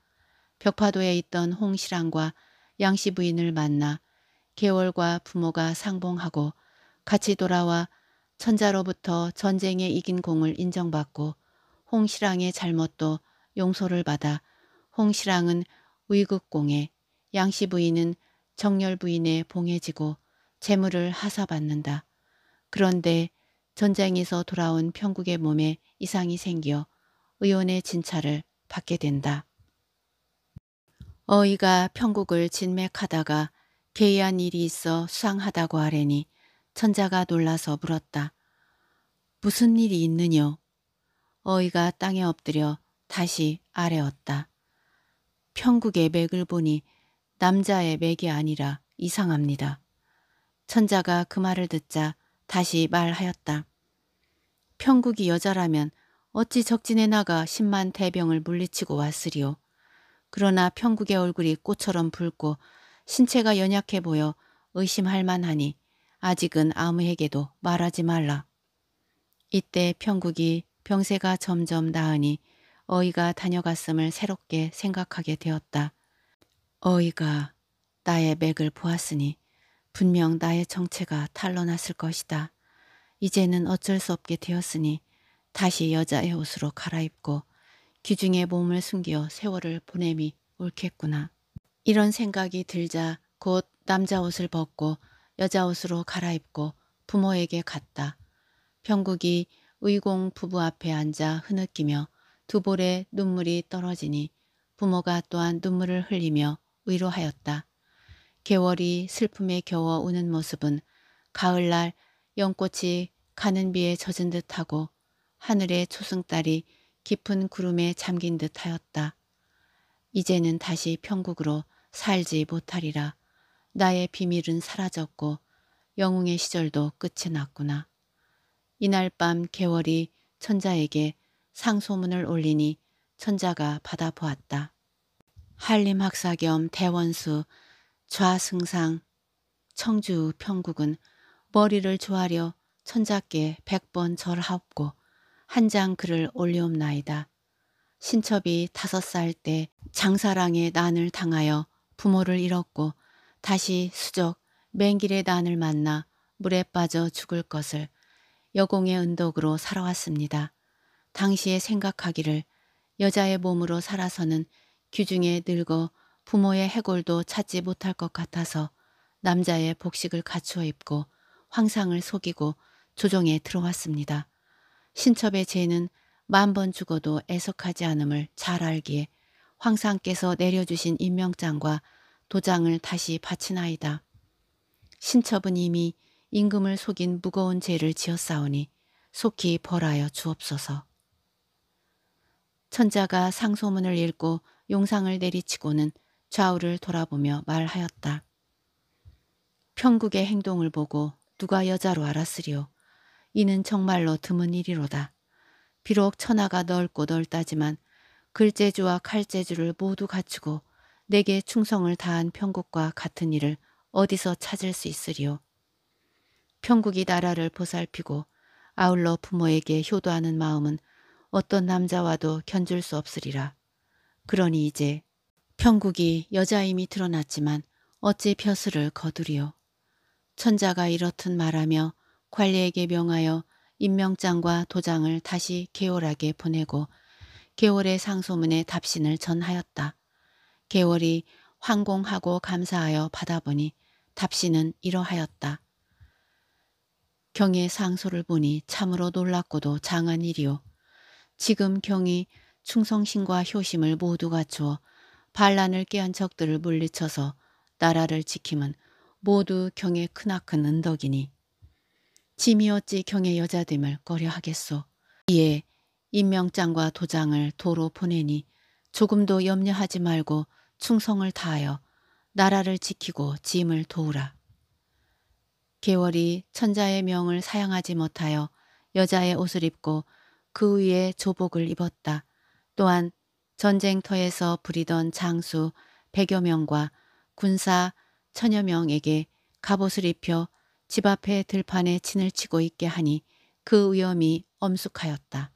A: 벽파도에 있던 홍시랑과 양씨 부인을 만나 개월과 부모가 상봉하고 같이 돌아와 천자로부터 전쟁에 이긴 공을 인정받고 홍시랑의 잘못도 용서를 받아 홍시랑은 위극공에 양씨 부인은 정열 부인에 봉해지고 재물을 하사받는다. 그런데 전쟁에서 돌아온 평국의 몸에 이상이 생겨 의원의 진찰을 받게 된다. 어이가 평국을 진맥하다가 개의한 일이 있어 수상하다고 하래니 천자가 놀라서 물었다. 무슨 일이 있느냐 어이가 땅에 엎드려 다시 아래었다. 평국의 맥을 보니 남자의 맥이 아니라 이상합니다. 천자가 그 말을 듣자 다시 말하였다. 평국이 여자라면 어찌 적진에 나가 십만 대병을 물리치고 왔으리요. 그러나 평국의 얼굴이 꽃처럼 붉고 신체가 연약해 보여 의심할 만하니 아직은 아무에게도 말하지 말라. 이때 평국이 병세가 점점 나으니 어이가 다녀갔음을 새롭게 생각하게 되었다. 어이가 나의 맥을 보았으니 분명 나의 정체가 탄로났을 것이다. 이제는 어쩔 수 없게 되었으니 다시 여자의 옷으로 갈아입고 귀중에 몸을 숨겨 세월을 보냄이 옳겠구나. 이런 생각이 들자 곧 남자 옷을 벗고 여자 옷으로 갈아입고 부모에게 갔다. 병국이 의공 부부 앞에 앉아 흐느끼며 두 볼에 눈물이 떨어지니 부모가 또한 눈물을 흘리며 위로하였다. 개월이 슬픔에 겨워 우는 모습은 가을날 연꽃이 가는 비에 젖은 듯하고 하늘의 초승달이 깊은 구름에 잠긴 듯하였다. 이제는 다시 평국으로 살지 못하리라. 나의 비밀은 사라졌고 영웅의 시절도 끝이 났구나. 이날 밤 개월이 천자에게 상소문을 올리니 천자가 받아 보았다. 한림 학사 겸 대원수 좌승상 청주 평국은 머리를 조아려 천자께 백번 절하옵고 한 장 글을 올리옵나이다. 신첩이 다섯 살 때 장사랑의 난을 당하여 부모를 잃었고 다시 수적 맹길의 난을 만나 물에 빠져 죽을 것을 여공의 은덕으로 살아왔습니다. 당시에 생각하기를 여자의 몸으로 살아서는 귀중에 늙어 부모의 해골도 찾지 못할 것 같아서 남자의 복식을 갖추어 입고 황상을 속이고 조정에 들어왔습니다. 신첩의 죄는 만 번 죽어도 애석하지 않음을 잘 알기에 황상께서 내려주신 임명장과 도장을 다시 바치나이다. 신첩은 이미 임금을 속인 무거운 죄를 지었사오니 속히 벌하여 주옵소서. 천자가 상소문을 읽고 용상을 내리치고는 좌우를 돌아보며 말하였다. 평국의 행동을 보고 누가 여자로 알았으리오 이는 정말로 드문 일이로다. 비록 천하가 넓고 넓다지만 글재주와 칼재주를 모두 갖추고 내게 충성을 다한 평국과 같은 일을 어디서 찾을 수있으리오 평국이 나라를 보살피고 아울러 부모에게 효도하는 마음은 어떤 남자와도 견줄 수 없으리라. 그러니 이제 평국이 여자임이 드러났지만 어찌 벼슬을 거두리요. 천자가 이렇듯 말하며 관리에게 명하여 임명장과 도장을 다시 계월하게 보내고 계월의 상소문에 답신을 전하였다. 계월이 황공하고 감사하여 받아보니 답신은 이러하였다. 경의 상소를 보니 참으로 놀랍고도 장한 일이오 지금 경이 충성심과 효심을 모두 갖추어 반란을 깨한 적들을 물리쳐서 나라를 지킴은 모두 경의 크나큰 은덕이니 짐이 어찌 경의 여자됨을 꺼려하겠소. 이에 임명장과 도장을 도로 보내니 조금도 염려하지 말고 충성을 다하여 나라를 지키고 짐을 도우라. 개월이 천자의 명을 사양하지 못하여 여자의 옷을 입고 그 위에 조복을 입었다. 또한 전쟁터에서 부리던 장수 백여 명과 군사 천여 명에게 갑옷을 입혀 집 앞에 들판에 친을 치고 있게 하니 그 위험이 엄숙하였다.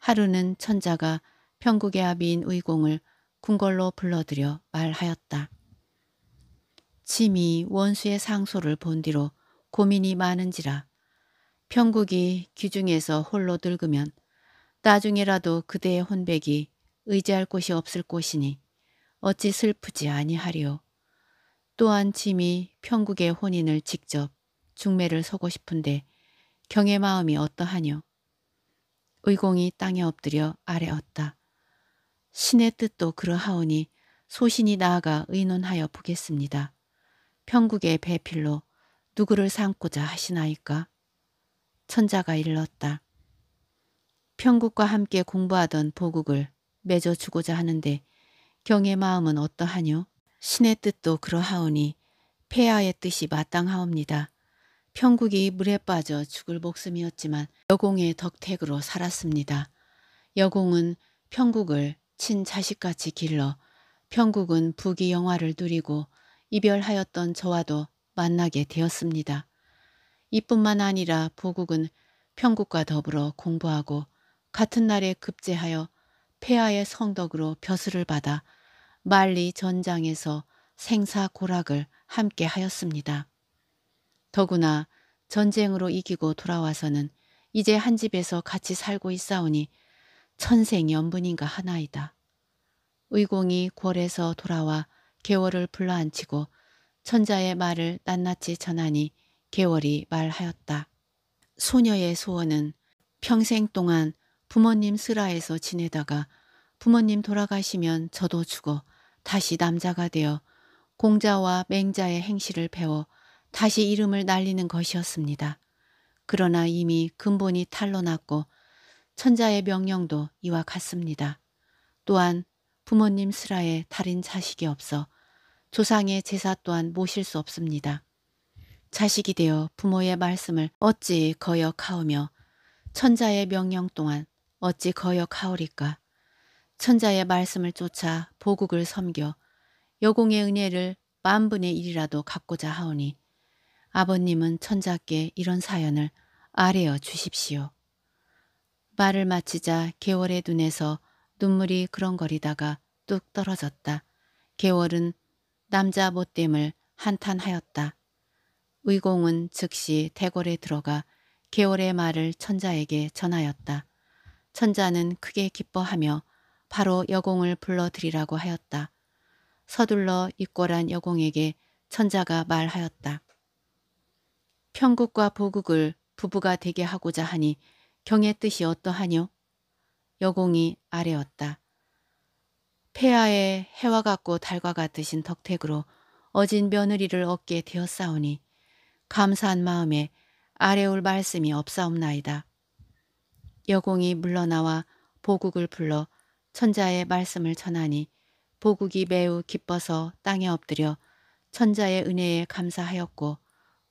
A: 하루는 천자가 평국의 아비인 의공을 궁궐로 불러들여 말하였다. 침이 원수의 상소를 본 뒤로 고민이 많은지라 평국이 귀중에서 홀로 늙으면 나중에라도 그대의 혼백이 의지할 곳이 없을 곳이니 어찌 슬프지 아니하리오. 또한 짐이 평국의 혼인을 직접 중매를 서고 싶은데 경의 마음이 어떠하뇨. 의공이 땅에 엎드려 아래 었다. 신의 뜻도 그러하오니 소신이 나아가 의논하여 보겠습니다. 평국의 배필로 누구를 삼고자 하시나이까? 천자가 일렀다. 평국과 함께 공부하던 보국을 맺어 주고자 하는데 경의 마음은 어떠하뇨? 신의 뜻도 그러하오니 폐하의 뜻이 마땅하옵니다. 평국이 물에 빠져 죽을 목숨이었지만 여공의 덕택으로 살았습니다. 여공은 평국을 친자식같이 길러 평국은 부귀영화를 누리고 이별하였던 저와도 만나게 되었습니다. 이뿐만 아니라 보국은 평국과 더불어 공부하고 같은 날에 급제하여 폐하의 성덕으로 벼슬을 받아 말리 전장에서 생사 고락을 함께 하였습니다. 더구나 전쟁으로 이기고 돌아와서는 이제 한 집에서 같이 살고 있사오니 천생연분인가 하나이다. 의공이 궐에서 돌아와 개월을 불러앉히고 천자의 말을 낱낱이 전하니 개월이 말하였다. 소녀의 소원은 평생 동안 부모님 슬하에서 지내다가 부모님 돌아가시면 저도 죽어 다시 남자가 되어 공자와 맹자의 행실을 배워 다시 이름을 날리는 것이었습니다. 그러나 이미 근본이 탈로 났고 천자의 명령도 이와 같습니다. 또한 부모님 슬하에 달인 자식이 없어 조상의 제사 또한 모실 수 없습니다. 자식이 되어 부모의 말씀을 어찌 거역하오며 천자의 명령 또한 어찌 거역하오리까. 천자의 말씀을 쫓아 보국을 섬겨 여공의 은혜를 만분의 일이라도 갖고자 하오니 아버님은 천자께 이런 사연을 아뢰어 주십시오. 말을 마치자 개월의 눈에서 눈물이 그런거리다가 뚝 떨어졌다. 개월은 남자 못됨을 한탄하였다. 의공은 즉시 대궐에 들어가 개월의 말을 천자에게 전하였다. 천자는 크게 기뻐하며 바로 여공을 불러들이라고 하였다. 서둘러 입궐한 여공에게 천자가 말하였다. 평국과 보국을 부부가 되게 하고자 하니 경의 뜻이 어떠하뇨? 여공이 아래었다 폐하에 해와 같고 달과 같으신 덕택으로 어진 며느리를 얻게 되었사오니 감사한 마음에 아래올 말씀이 없사옵나이다. 여공이 물러나와 보국을 불러 천자의 말씀을 전하니 보국이 매우 기뻐서 땅에 엎드려 천자의 은혜에 감사하였고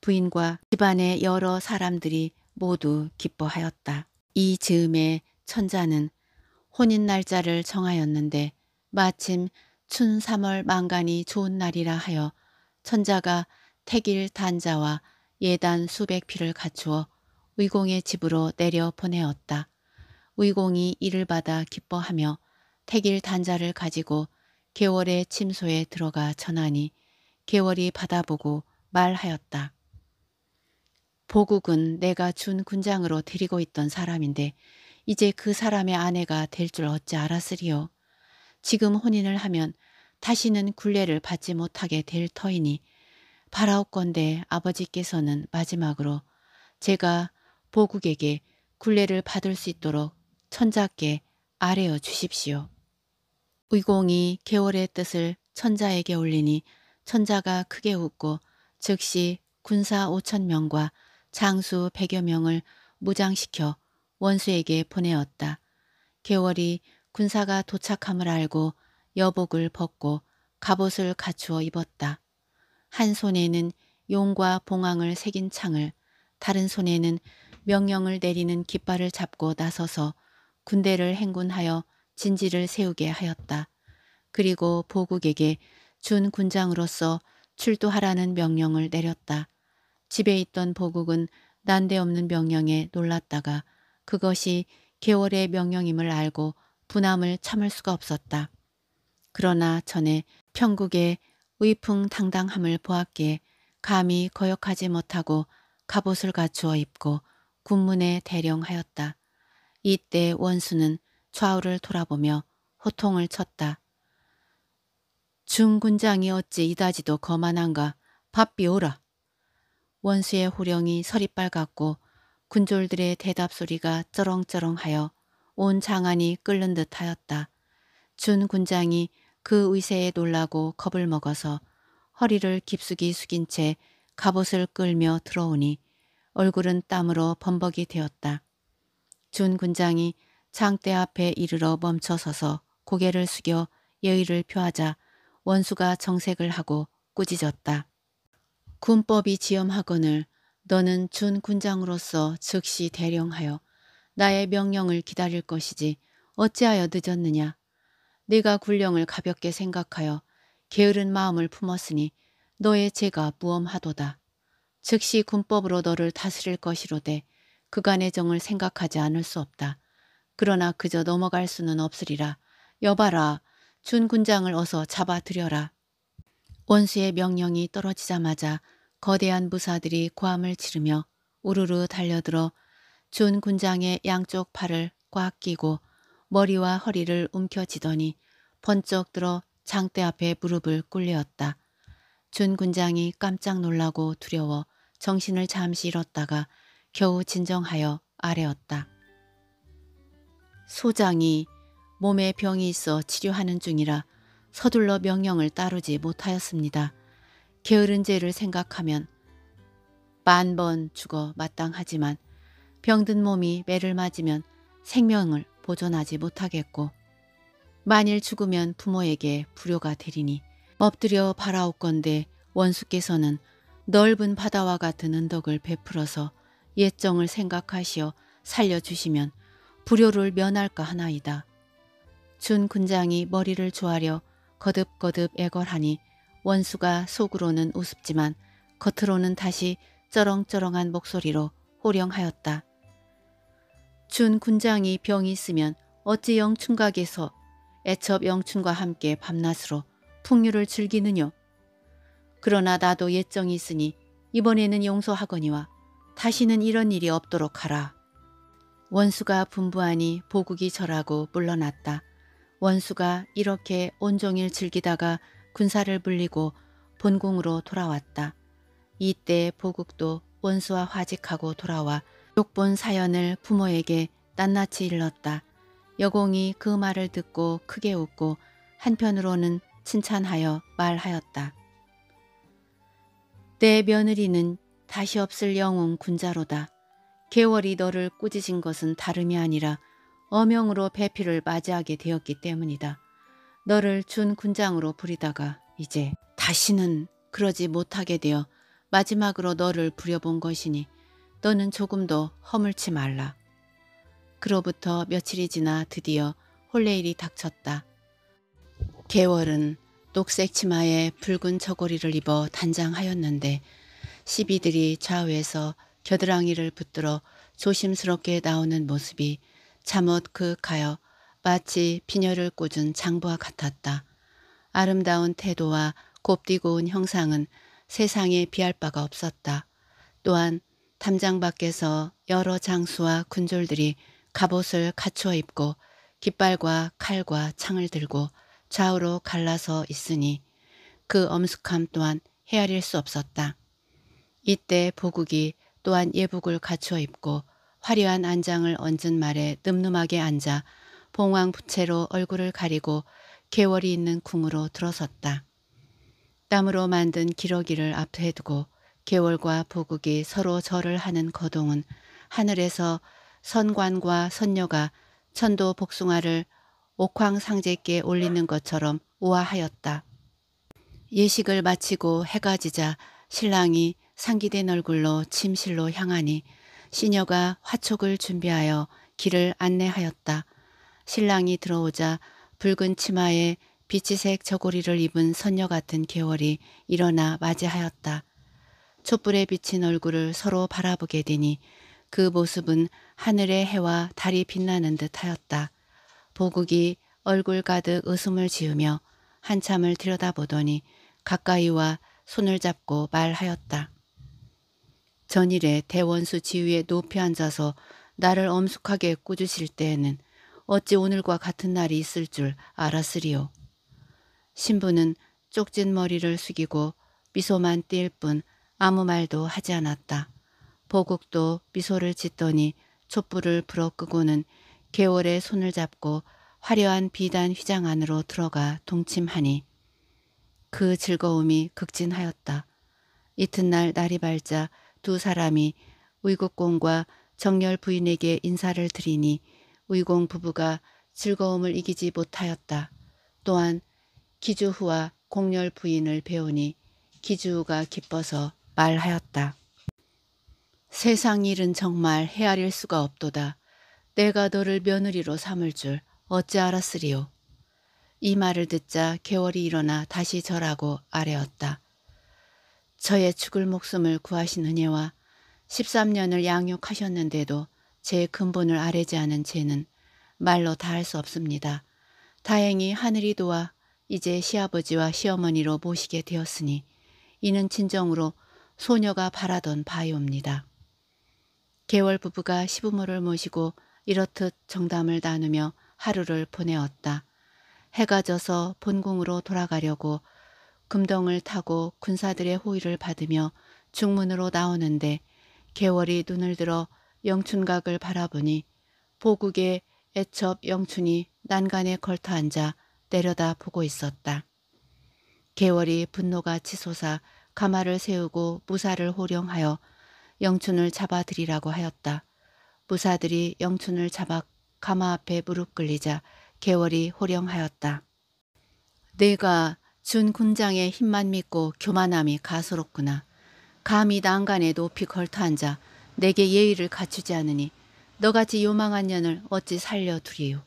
A: 부인과 집안의 여러 사람들이 모두 기뻐하였다. 이 즈음에 천자는 혼인 날짜를 정하였는데 마침 춘 3월 망간이 좋은 날이라 하여 천자가 태길 단자와 예단 수백 피를 갖추어 의공의 집으로 내려 보내었다. 의공이 이를 받아 기뻐하며 태길 단자를 가지고 개월의 침소에 들어가 전하니 개월이 받아보고 말하였다. 보국은 내가 준 군장으로 데리고 있던 사람인데 이제 그 사람의 아내가 될 줄 어찌 알았으리요. 지금 혼인을 하면 다시는 굴례를 받지 못하게 될 터이니 바라옵건대 아버지께서는 마지막으로 제가 보국에게 굴례를 받을 수 있도록 천자께 아뢰어 주십시오. 의공이 개월의 뜻을 천자에게 올리니 천자가 크게 웃고 즉시 군사 5천 명과 장수 100여 명을 무장시켜 원수에게 보내었다. 개월이 군사가 도착함을 알고 여복을 벗고 갑옷을 갖추어 입었다. 한 손에는 용과 봉황을 새긴 창을 다른 손에는 명령을 내리는 깃발을 잡고 나서서 군대를 행군하여 진지를 세우게 하였다. 그리고 보국에게 준 군장으로서 출두하라는 명령을 내렸다. 집에 있던 보국은 난데없는 명령에 놀랐다가 그것이 개월의 명령임을 알고 분함을 참을 수가 없었다. 그러나 전에 평국의 의풍당당함을 보았기에 감히 거역하지 못하고 갑옷을 갖추어 입고 군문에 대령하였다. 이때 원수는 좌우를 돌아보며 호통을 쳤다. 중군장이 어찌 이다지도 거만한가 밥비 오라. 원수의 호령이 서리빨 갛고 군졸들의 대답 소리가 쩌렁쩌렁하여 온 장안이 끓는 듯하였다. 준 군장이 그 의세에 놀라고 겁을 먹어서 허리를 깊숙이 숙인 채 갑옷을 끌며 들어오니 얼굴은 땀으로 범벅이 되었다. 준 군장이 장대 앞에 이르러 멈춰서서 고개를 숙여 예의를 표하자 원수가 정색을 하고 꾸짖었다. 군법이 지엄하거늘 너는 준 군장으로서 즉시 대령하여 나의 명령을 기다릴 것이지 어찌하여 늦었느냐. 네가 군령을 가볍게 생각하여 게으른 마음을 품었으니 너의 죄가 무엄하도다. 즉시 군법으로 너를 다스릴 것이로되 그간의 정을 생각하지 않을 수 없다. 그러나 그저 넘어갈 수는 없으리라. 여봐라. 준 군장을 어서 잡아들여라. 원수의 명령이 떨어지자마자 거대한 무사들이 고함을 치르며 우르르 달려들어 준 군장의 양쪽 팔을 꽉 끼고 머리와 허리를 움켜쥐더니 번쩍 들어 장대 앞에 무릎을 꿇려었다. 준 군장이 깜짝 놀라고 두려워 정신을 잠시 잃었다가 겨우 진정하여 아래었다. 소장이 몸에 병이 있어 치료하는 중이라 서둘러 명령을 따르지 못하였습니다. 게으른 죄를 생각하면 만 번 죽어 마땅하지만 병든 몸이 매를 맞으면 생명을 보존하지 못하겠고 만일 죽으면 부모에게 불효가 되리니 엎드려 바라옵건대 원수께서는 넓은 바다와 같은 은덕을 베풀어서 옛정을 생각하시어 살려주시면 불효를 면할까 하나이다. 준 군장이 머리를 조아려 거듭거듭 애걸하니 원수가 속으로는 우습지만 겉으로는 다시 쩌렁쩌렁한 목소리로 호령하였다. 준 군장이 병이 있으면 어찌 영춘각에서 애첩 영춘과 함께 밤낮으로 풍류를 즐기느뇨. 그러나 나도 예정이 있으니 이번에는 용서하거니와 다시는 이런 일이 없도록 하라. 원수가 분부하니 보국이 절하고 물러났다. 원수가 이렇게 온종일 즐기다가 군사를 불리고 본궁으로 돌아왔다. 이때 보국도 원수와 화직하고 돌아와 욕본 사연을 부모에게 낱낱이 일렀다. 여공이 그 말을 듣고 크게 웃고 한편으로는 칭찬하여 말하였다. 내 며느리는 다시 없을 영웅 군자로다. 개월이 너를 꾸짖은 것은 다름이 아니라 어명으로 배필을 맞이하게 되었기 때문이다. 너를 준 군장으로 부리다가 이제 다시는 그러지 못하게 되어 마지막으로 너를 부려본 것이니 너는 조금도 허물치 말라. 그로부터 며칠이 지나 드디어 홀레일이 닥쳤다. 개월은 녹색 치마에 붉은 저고리를 입어 단장하였는데 시비들이 좌우에서 겨드랑이를 붙들어 조심스럽게 나오는 모습이 잠옷 그윽하여 마치 비녀를 꽂은 장부와 같았다. 아름다운 태도와 곱디고운 형상은 세상에 비할 바가 없었다. 또한 담장 밖에서 여러 장수와 군졸들이 갑옷을 갖추어 입고 깃발과 칼과 창을 들고 좌우로 갈라서 있으니 그 엄숙함 또한 헤아릴 수 없었다. 이때 보국이 또한 예복을 갖추어 입고 화려한 안장을 얹은 말에 늠름하게 앉아 봉황 부채로 얼굴을 가리고 개월이 있는 궁으로 들어섰다. 땀으로 만든 기러기를 앞에 두고 개월과 보국이 서로 절을 하는 거동은 하늘에서 선관과 선녀가 천도 복숭아를 옥황상제께 올리는 것처럼 우아하였다. 예식을 마치고 해가 지자 신랑이 상기된 얼굴로 침실로 향하니 시녀가 화촉을 준비하여 길을 안내하였다. 신랑이 들어오자 붉은 치마에 비치색 저고리를 입은 선녀 같은 개월이 일어나 맞이하였다. 촛불에 비친 얼굴을 서로 바라보게 되니 그 모습은 하늘의 해와 달이 빛나는 듯하였다. 보국이 얼굴 가득 웃음을 지으며 한참을 들여다보더니 가까이와 손을 잡고 말하였다. 전일에 대원수 지위에 높이 앉아서 나를 엄숙하게 꾸주실 때에는 어찌 오늘과 같은 날이 있을 줄 알았으리요. 신부는 쪽진 머리를 숙이고 미소만 띌뿐 아무 말도 하지 않았다. 보국도 미소를 짓더니 촛불을 불어 끄고는 개월의 손을 잡고 화려한 비단 휘장 안으로 들어가 동침하니 그 즐거움이 극진하였다. 이튿날 날이 밝자 두 사람이 의국공과 정열 부인에게 인사를 드리니 의공 부부가 즐거움을 이기지 못하였다. 또한 기주후와 공열 부인을 배우니 기주후가 기뻐서 말하였다. 세상 일은 정말 헤아릴 수가 없도다. 내가 너를 며느리로 삼을 줄 어찌 알았으리요. 이 말을 듣자 개월이 일어나 다시 절하고 아뢰었다. 저의 죽을 목숨을 구하신 은혜와 13년을 양육하셨는데도 제 근본을 아뢰지 않은 죄는 말로 다할 수 없습니다. 다행히 하늘이 도와 이제 시아버지와 시어머니로 모시게 되었으니 이는 진정으로 소녀가 바라던 바이옵니다. 개월 부부가 시부모를 모시고 이렇듯 정담을 나누며 하루를 보내었다. 해가 져서 본궁으로 돌아가려고 금덩을 타고 군사들의 호의를 받으며 중문으로 나오는데 개월이 눈을 들어 영춘각을 바라보니 보국의 애첩 영춘이 난간에 걸터앉아 내려다보고 있었다. 개월이 분노가 치솟아 가마를 세우고 무사를 호령하여 영춘을 잡아들이라고 하였다. 무사들이 영춘을 잡아 가마 앞에 무릎 꿇리자 개월이 호령하였다. 내가 준 군장의 힘만 믿고 교만함이 가소롭구나. 감히 난간에 도이 걸터앉아 내게 예의를 갖추지 않으니 너같이 요망한 년을 어찌 살려두리요.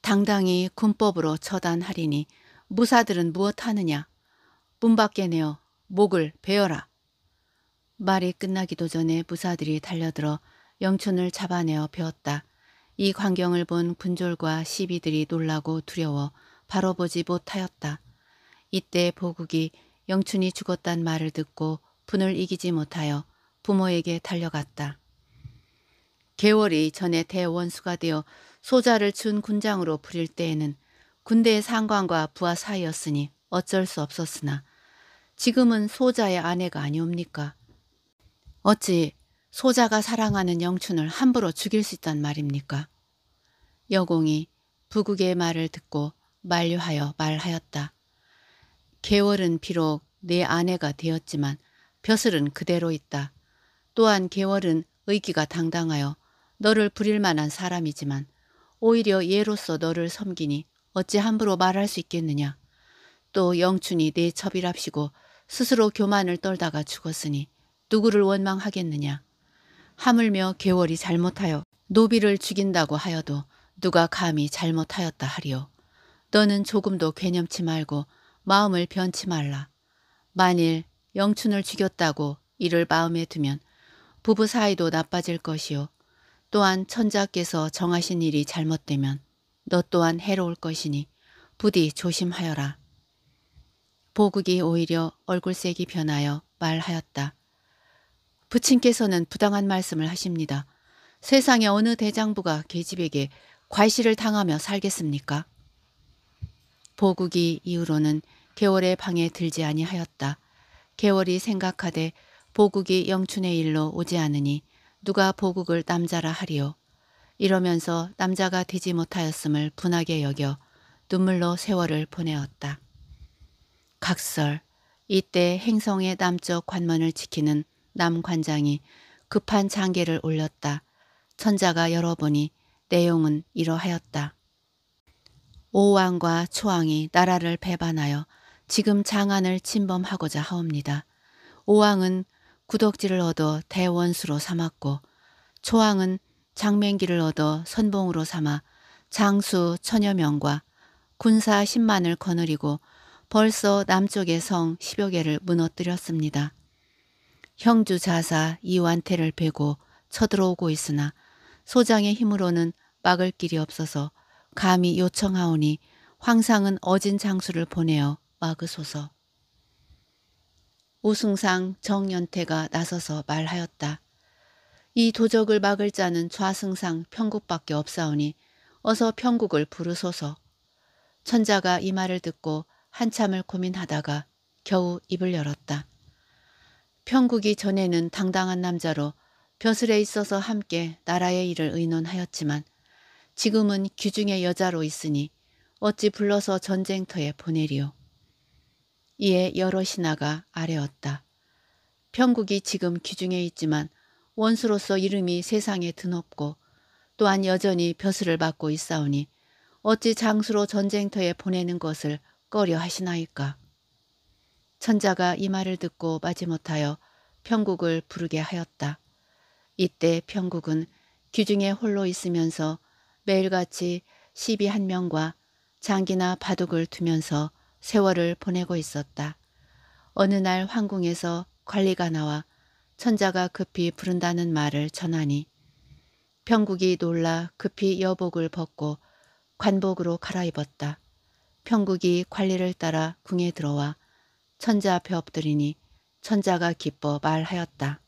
A: 당당히 군법으로 처단하리니 무사들은 무엇하느냐? 문 밖에 내어 목을 베어라. 말이 끝나기도 전에 부사들이 달려들어 영촌을 잡아내어 베었다. 이 광경을 본 군졸과 시비들이 놀라고 두려워 바로 보지 못하였다. 이때 보국이 영춘이 죽었단 말을 듣고 분을 이기지 못하여 부모에게 달려갔다. 개월이 전에 대원수가 되어 소자를 준 군장으로 부릴 때에는 군대의 상관과 부하 사이였으니 어쩔 수 없었으나 지금은 소자의 아내가 아니옵니까? 어찌 소자가 사랑하는 영춘을 함부로 죽일 수 있단 말입니까? 여공이 부국의 말을 듣고 만류하여 말하였다. 개월은 비록 내 아내가 되었지만 벼슬은 그대로 있다. 또한 개월은 의기가 당당하여 너를 부릴 만한 사람이지만 오히려 예로서 너를 섬기니 어찌 함부로 말할 수 있겠느냐. 또 영춘이 내 첩이랍시고 스스로 교만을 떨다가 죽었으니 누구를 원망하겠느냐. 하물며 개월이 잘못하여 노비를 죽인다고 하여도 누가 감히 잘못하였다 하리요. 너는 조금도 괴념치 말고 마음을 변치 말라. 만일 영춘을 죽였다고 이를 마음에 두면 부부 사이도 나빠질 것이요. 또한 천자께서 정하신 일이 잘못되면 너 또한 해로울 것이니 부디 조심하여라. 보국이 오히려 얼굴색이 변하여 말하였다. 부친께서는 부당한 말씀을 하십니다. 세상의 어느 대장부가 계집에게 과시를 당하며 살겠습니까? 보국이 이후로는 개월의 방에 들지 아니하였다. 개월이 생각하되 보국이 영춘의 일로 오지 않으니 누가 보국을 남자라 하리요. 이러면서 남자가 되지 못하였음을 분하게 여겨 눈물로 세월을 보내었다. 각설 이때 행성의 남쪽 관문을 지키는 남관장이 급한 장계를 올렸다. 천자가 열어보니 내용은 이러하였다. 오왕과 초왕이 나라를 배반하여 지금 장안을 침범하고자 하옵니다. 오왕은 구덕지를 얻어 대원수로 삼았고 초왕은 장맹기를 얻어 선봉으로 삼아 장수 천여 명과 군사 10만을 거느리고 벌써 남쪽의 성 10여 개를 무너뜨렸습니다. 형주 자사 이완태를 베고 쳐들어오고 있으나 소장의 힘으로는 막을 길이 없어서 감히 요청하오니 황상은 어진 장수를 보내어 막으소서. 우승상 정연태가 나서서 말하였다. 이 도적을 막을 자는 좌승상 평국밖에 없사오니 어서 평국을 부르소서. 천자가 이 말을 듣고 한참을 고민하다가 겨우 입을 열었다. 평국이 전에는 당당한 남자로 벼슬에 있어서 함께 나라의 일을 의논하였지만 지금은 귀중의 여자로 있으니 어찌 불러서 전쟁터에 보내리오. 이에 여러 신하가 아뢰었다. 평국이 지금 귀중에 있지만 원수로서 이름이 세상에 드높고 또한 여전히 벼슬을 받고 있사오니 어찌 장수로 전쟁터에 보내는 것을 꺼려 하시나이까. 천자가 이 말을 듣고 빠지못하여 평국을 부르게 하였다. 이때 평국은 귀중에 홀로 있으면서 매일같이 시비 한 명과 장기나 바둑을 두면서 세월을 보내고 있었다. 어느 날 황궁에서 관리가 나와 천자가 급히 부른다는 말을 전하니 평국이 놀라 급히 여복을 벗고 관복으로 갈아입었다. 평국이 관리를 따라 궁에 들어와 천자 앞에 엎드리니 천자가 기뻐 말하였다.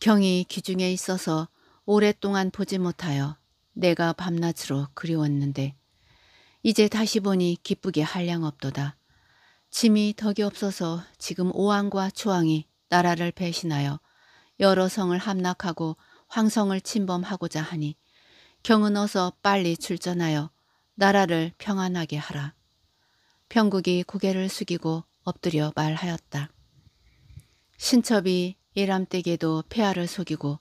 A: 경이 귀중에 있어서 오랫동안 보지 못하여 내가 밤낮으로 그리웠는데 이제 다시 보니 기쁘게 할 양 없도다 짐이 덕이 없어서 지금 오왕과 초왕이 나라를 배신하여 여러 성을 함락하고 황성을 침범하고자 하니 경은 어서 빨리 출전하여 나라를 평안하게 하라. 평국이 고개를 숙이고 엎드려 말하였다. 신첩이 예람댁에도 폐하를 속이고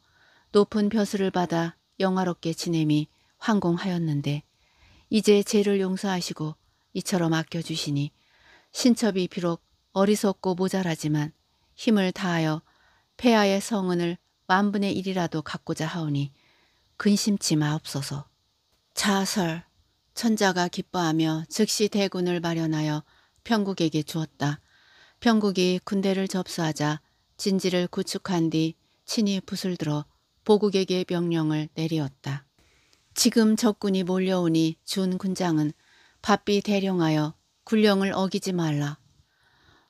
A: 높은 벼슬을 받아 영화롭게 지내미환공하였는데 이제 죄를 용서하시고 이처럼 아껴주시니 신첩이 비록 어리석고 모자라지만 힘을 다하여 폐하의 성은을 만분의 일이라도 갖고자 하오니 근심치 마옵소서. 자설 천자가 기뻐하며 즉시 대군을 마련하여 평국에게 주었다. 평국이 군대를 접수하자 진지를 구축한 뒤 친히 붓을 들어 보국에게 명령을 내리었다. 지금 적군이 몰려오니 준 군장은 바삐 대령하여 군령을 어기지 말라.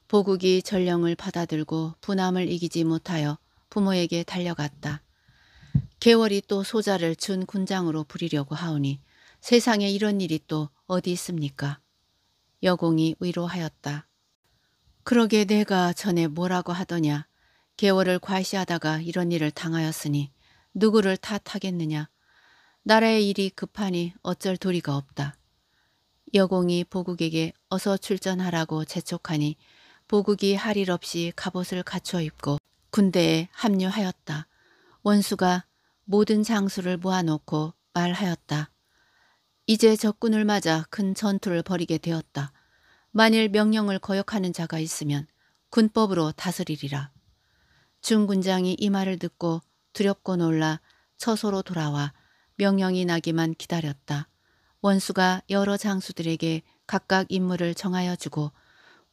A: 보국이 전령을 받아들고 분함을 이기지 못하여 부모에게 달려갔다. 개월이 또 소자를 준 군장으로 부리려고 하오니 세상에 이런 일이 또 어디 있습니까? 여공이 위로하였다. 그러게 내가 전에 뭐라고 하더냐. 개월을 과시하다가 이런 일을 당하였으니 누구를 탓하겠느냐. 나라의 일이 급하니 어쩔 도리가 없다. 여공이 보국에게 어서 출전하라고 재촉하니 보국이 할 일 없이 갑옷을 갖춰 입고 군대에 합류하였다. 원수가 모든 장수를 모아놓고 말하였다. 이제 적군을 맞아 큰 전투를 벌이게 되었다. 만일 명령을 거역하는 자가 있으면 군법으로 다스리리라. 중군장이 이 말을 듣고 두렵고 놀라 처소로 돌아와 명령이 나기만 기다렸다. 원수가 여러 장수들에게 각각 임무를 정하여 주고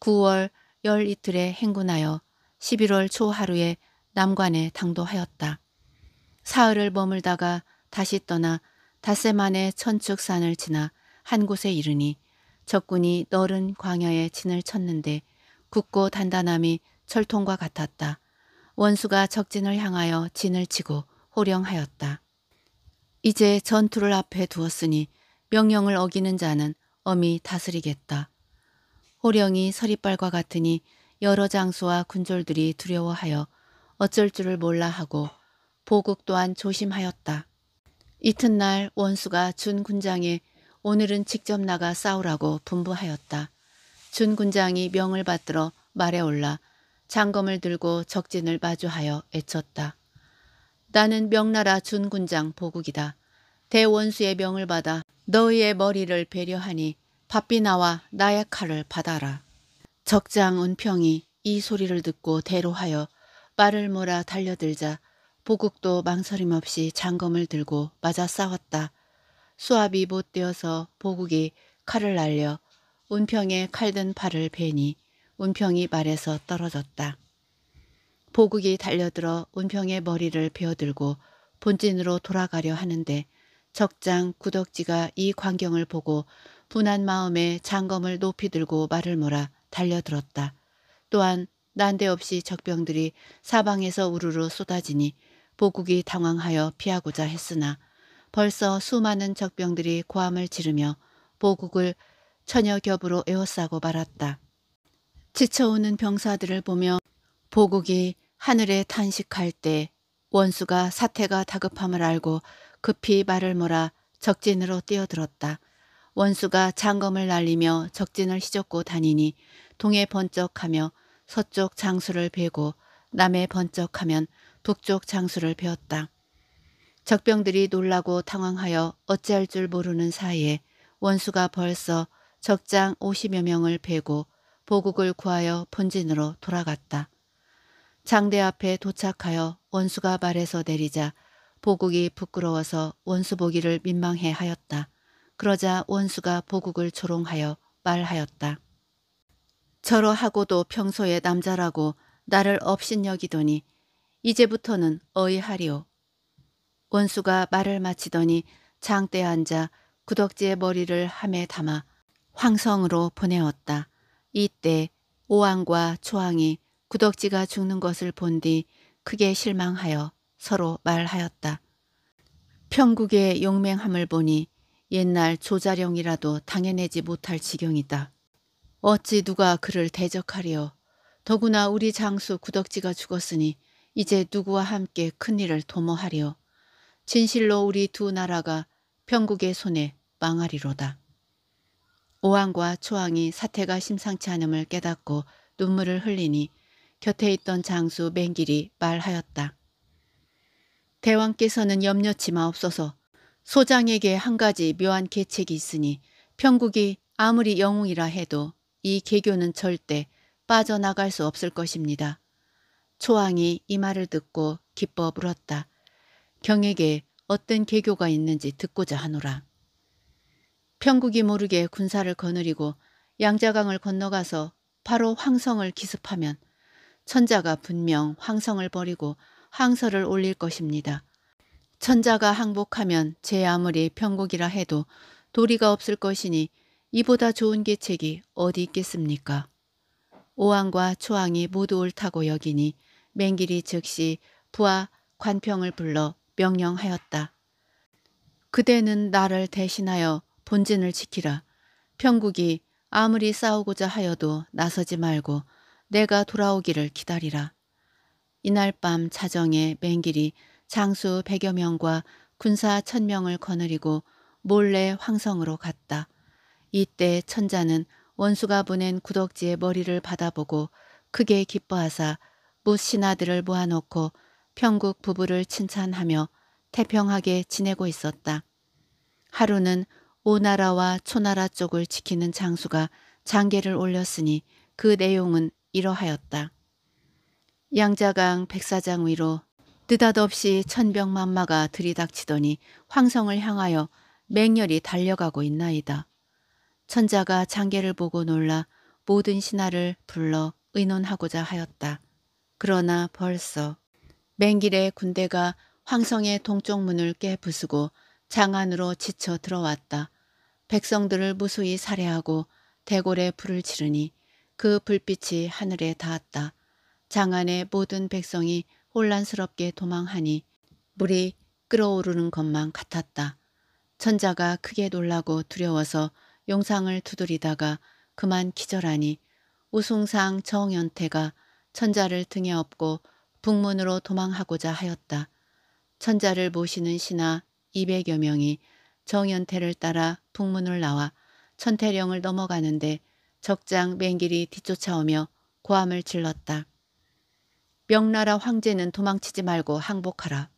A: 9월 열 이틀에 행군하여 11월 초 하루에 남관에 당도하였다. 사흘을 머물다가 다시 떠나 닷새 만에 천축산을 지나 한 곳에 이르니 적군이 넓은 광야에 진을 쳤는데 굳고 단단함이 철통과 같았다. 원수가 적진을 향하여 진을 치고 호령하였다. 이제 전투를 앞에 두었으니 명령을 어기는 자는 엄히 다스리겠다. 호령이 서리발과 같으니 여러 장수와 군졸들이 두려워하여 어쩔 줄을 몰라 하고 보국 또한 조심하였다. 이튿날 원수가 준 군장에 오늘은 직접 나가 싸우라고 분부하였다. 준 군장이 명을 받들어 말에 올라 장검을 들고 적진을 마주하여 애쳤다. 나는 명나라 준 군장 보국이다. 대원수의 명을 받아 너희의 머리를 배려하니 바삐 나와 나의 칼을 받아라. 적장 은평이 이 소리를 듣고 대로하여 말을 몰아 달려들자 보국도 망설임 없이 장검을 들고 맞아 싸웠다. 수압이 못 되어서 보국이 칼을 날려 운평의 칼든 팔을 베니 운평이 말에서 떨어졌다. 보국이 달려들어 운평의 머리를 베어들고 본진으로 돌아가려 하는데 적장 구덕지가 이 광경을 보고 분한 마음에 장검을 높이 들고 말을 몰아 달려들었다. 또한 난데없이 적병들이 사방에서 우르르 쏟아지니 보국이 당황하여 피하고자 했으나 벌써 수많은 적병들이 고함을 지르며 보국을 처녀 겹으로 에워싸고 말았다. 지쳐오는 병사들을 보며 보국이 하늘에 탄식할 때 원수가 사태가 다급함을 알고 급히 말을 몰아 적진으로 뛰어들었다. 원수가 장검을 날리며 적진을 휘젓고 다니니 동해 번쩍하며 서쪽 장수를 베고 남해 번쩍하면 북쪽 장수를 배웠다. 적병들이 놀라고 당황하여 어찌할 줄 모르는 사이에 원수가 벌써 적장 50여 명을 베고 보국을 구하여 본진으로 돌아갔다. 장대 앞에 도착하여 원수가 말에서 내리자 보국이 부끄러워서 원수 보기를 민망해 하였다. 그러자 원수가 보국을 조롱하여 말하였다. 저러하고도 평소에 남자라고 나를 업신여기더니 이제부터는 어이하리오. 원수가 말을 마치더니 장대에 앉아 구덕지의 머리를 함에 담아 황성으로 보내었다. 이때 오왕과 초왕이 구덕지가 죽는 것을 본 뒤 크게 실망하여 서로 말하였다. 평국의 용맹함을 보니 옛날 조자령이라도 당해내지 못할 지경이다. 어찌 누가 그를 대적하리요. 더구나 우리 장수 구덕지가 죽었으니 이제 누구와 함께 큰일을 도모하려 진실로 우리 두 나라가 평국의 손에 망하리로다. 오왕과 초왕이 사태가 심상치 않음을 깨닫고 눈물을 흘리니 곁에 있던 장수 맹길이 말하였다. 대왕께서는 염려치 마옵소서 소장에게 한 가지 묘한 계책이 있으니 평국이 아무리 영웅이라 해도 이 계교는 절대 빠져나갈 수 없을 것입니다. 초왕이 이 말을 듣고 기뻐 물었다. 경에게 어떤 계교가 있는지 듣고자 하노라. 평국이 모르게 군사를 거느리고 양자강을 건너가서 바로 황성을 기습하면 천자가 분명 황성을 버리고 항서를 올릴 것입니다. 천자가 항복하면 제 아무리 평국이라 해도 도리가 없을 것이니 이보다 좋은 계책이 어디 있겠습니까? 오왕과 초왕이 모두 옳다고 여기니 맹길이 즉시 부하 관평을 불러 명령하였다. 그대는 나를 대신하여 본진을 지키라. 평국이 아무리 싸우고자 하여도 나서지 말고 내가 돌아오기를 기다리라. 이날 밤 자정에 맹길이 장수 백여 명과 군사 천명을 거느리고 몰래 황성으로 갔다. 이때 천자는 원수가 보낸 구덕지의 머리를 받아보고 크게 기뻐하사 무신하들을 모아놓고 평국 부부를 칭찬하며 태평하게 지내고 있었다. 하루는 오나라와 초나라 쪽을 지키는 장수가 장계를 올렸으니 그 내용은 이러하였다. 양자강 백사장 위로 느닷없이 천병만마가 들이닥치더니 황성을 향하여 맹렬히 달려가고 있나이다. 천자가 장계를 보고 놀라 모든 신하를 불러 의논하고자 하였다. 그러나 벌써 맹길의 군대가 황성의 동쪽 문을 깨부수고 장 안으로 지쳐 들어왔다. 백성들을 무수히 살해하고 대궐에 불을 지르니 그 불빛이 하늘에 닿았다. 장 안의 모든 백성이 혼란스럽게 도망하니 물이 끓어오르는 것만 같았다. 천자가 크게 놀라고 두려워서 용상을 두드리다가 그만 기절하니 우승상 정연태가 천자를 등에 업고 북문으로 도망하고자 하였다. 천자를 모시는 신하 200여 명이 정연태를 따라 북문을 나와 천태령을 넘어가는데 적장 맹길이 뒤쫓아오며 고함을 질렀다. 명나라 황제는 도망치지 말고 항복하라.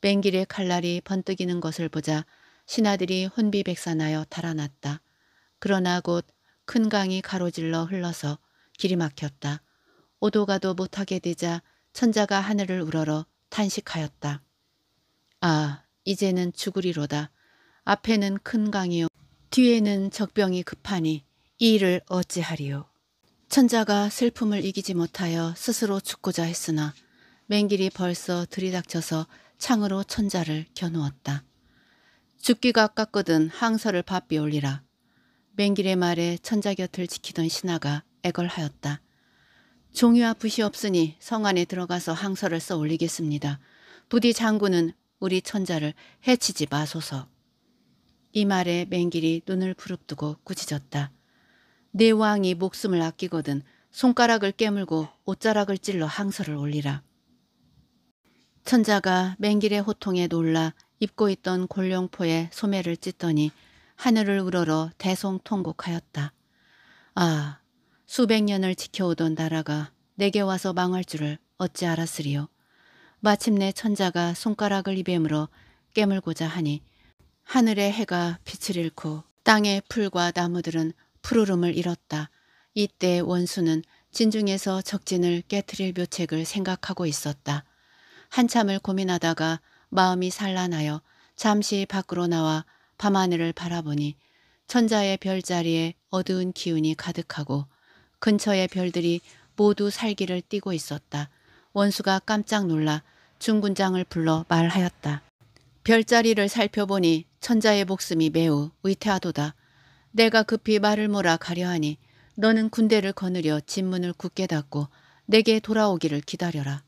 A: 맹길의 칼날이 번뜩이는 것을 보자 신하들이 혼비백산하여 달아났다. 그러나 곧 큰 강이 가로질러 흘러서 길이 막혔다. 오도 가도 못하게 되자 천자가 하늘을 우러러 탄식하였다. 아 이제는 죽으리로다. 앞에는 큰 강이요 뒤에는 적병이 급하니 이 일을 어찌하리요. 천자가 슬픔을 이기지 못하여 스스로 죽고자 했으나 맹길이 벌써 들이닥쳐서 창으로 천자를 겨누었다. 죽기가 깝거든 항서를 바삐 올리라. 맹길의 말에 천자 곁을 지키던 신하가 애걸하였다. 종이와 붓이 없으니 성 안에 들어가서 항서를 써 올리겠습니다. 부디 장군은 우리 천자를 해치지 마소서. 이 말에 맹길이 눈을 부릅뜨고 굳이졌다내 네 왕이 목숨을 아끼거든 손가락을 깨물고 옷자락을 찔러 항서를 올리라. 천자가 맹길의 호통에 놀라 입고 있던 곤룡포에 소매를 찢더니 하늘을 우러러 대송통곡하였다 아, 수백 년을 지켜오던 나라가 내게 와서 망할 줄을 어찌 알았으리요. 마침내 천자가 손가락을 입에 물어 깨물고자 하니 하늘의 해가 빛을 잃고 땅의 풀과 나무들은 푸르름을 잃었다. 이때 원수는 진중에서 적진을 깨뜨릴 묘책을 생각하고 있었다. 한참을 고민하다가 마음이 산란하여 잠시 밖으로 나와 밤하늘을 바라보니 천자의 별자리에 어두운 기운이 가득하고 근처의 별들이 모두 살기를 띠고 있었다. 원수가 깜짝 놀라 중군장을 불러 말하였다. 별자리를 살펴보니 천자의 목숨이 매우 위태하도다. 내가 급히 말을 몰아 가려하니 너는 군대를 거느려 진문을 굳게 닫고 내게 돌아오기를 기다려라.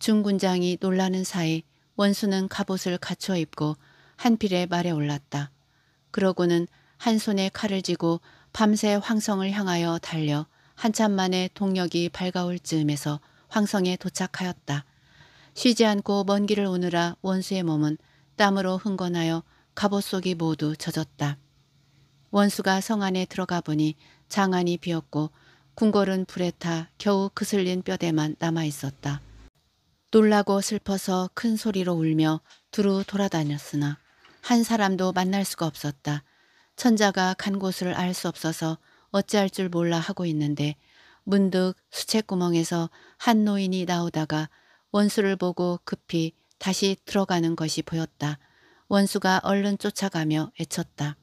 A: 중군장이 놀라는 사이 원수는 갑옷을 갖춰 입고 한 필에 말에 올랐다. 그러고는 한 손에 칼을 쥐고 밤새 황성을 향하여 달려 한참 만에 동력이 밝아올 즈음에서 황성에 도착하였다. 쉬지 않고 먼 길을 오느라 원수의 몸은 땀으로 흥건하여 갑옷 속이 모두 젖었다. 원수가 성 안에 들어가 보니 장안이 비었고 궁궐은 불에 타 겨우 그슬린 뼈대만 남아있었다. 놀라고 슬퍼서 큰 소리로 울며 두루 돌아다녔으나 한 사람도 만날 수가 없었다. 천자가 간 곳을 알 수 없어서 어찌할 줄 몰라 하고 있는데 문득 수채구멍에서 한 노인이 나오다가 원수를 보고 급히 다시 들어가는 것이 보였다. 원수가 얼른 쫓아가며 애쳤다.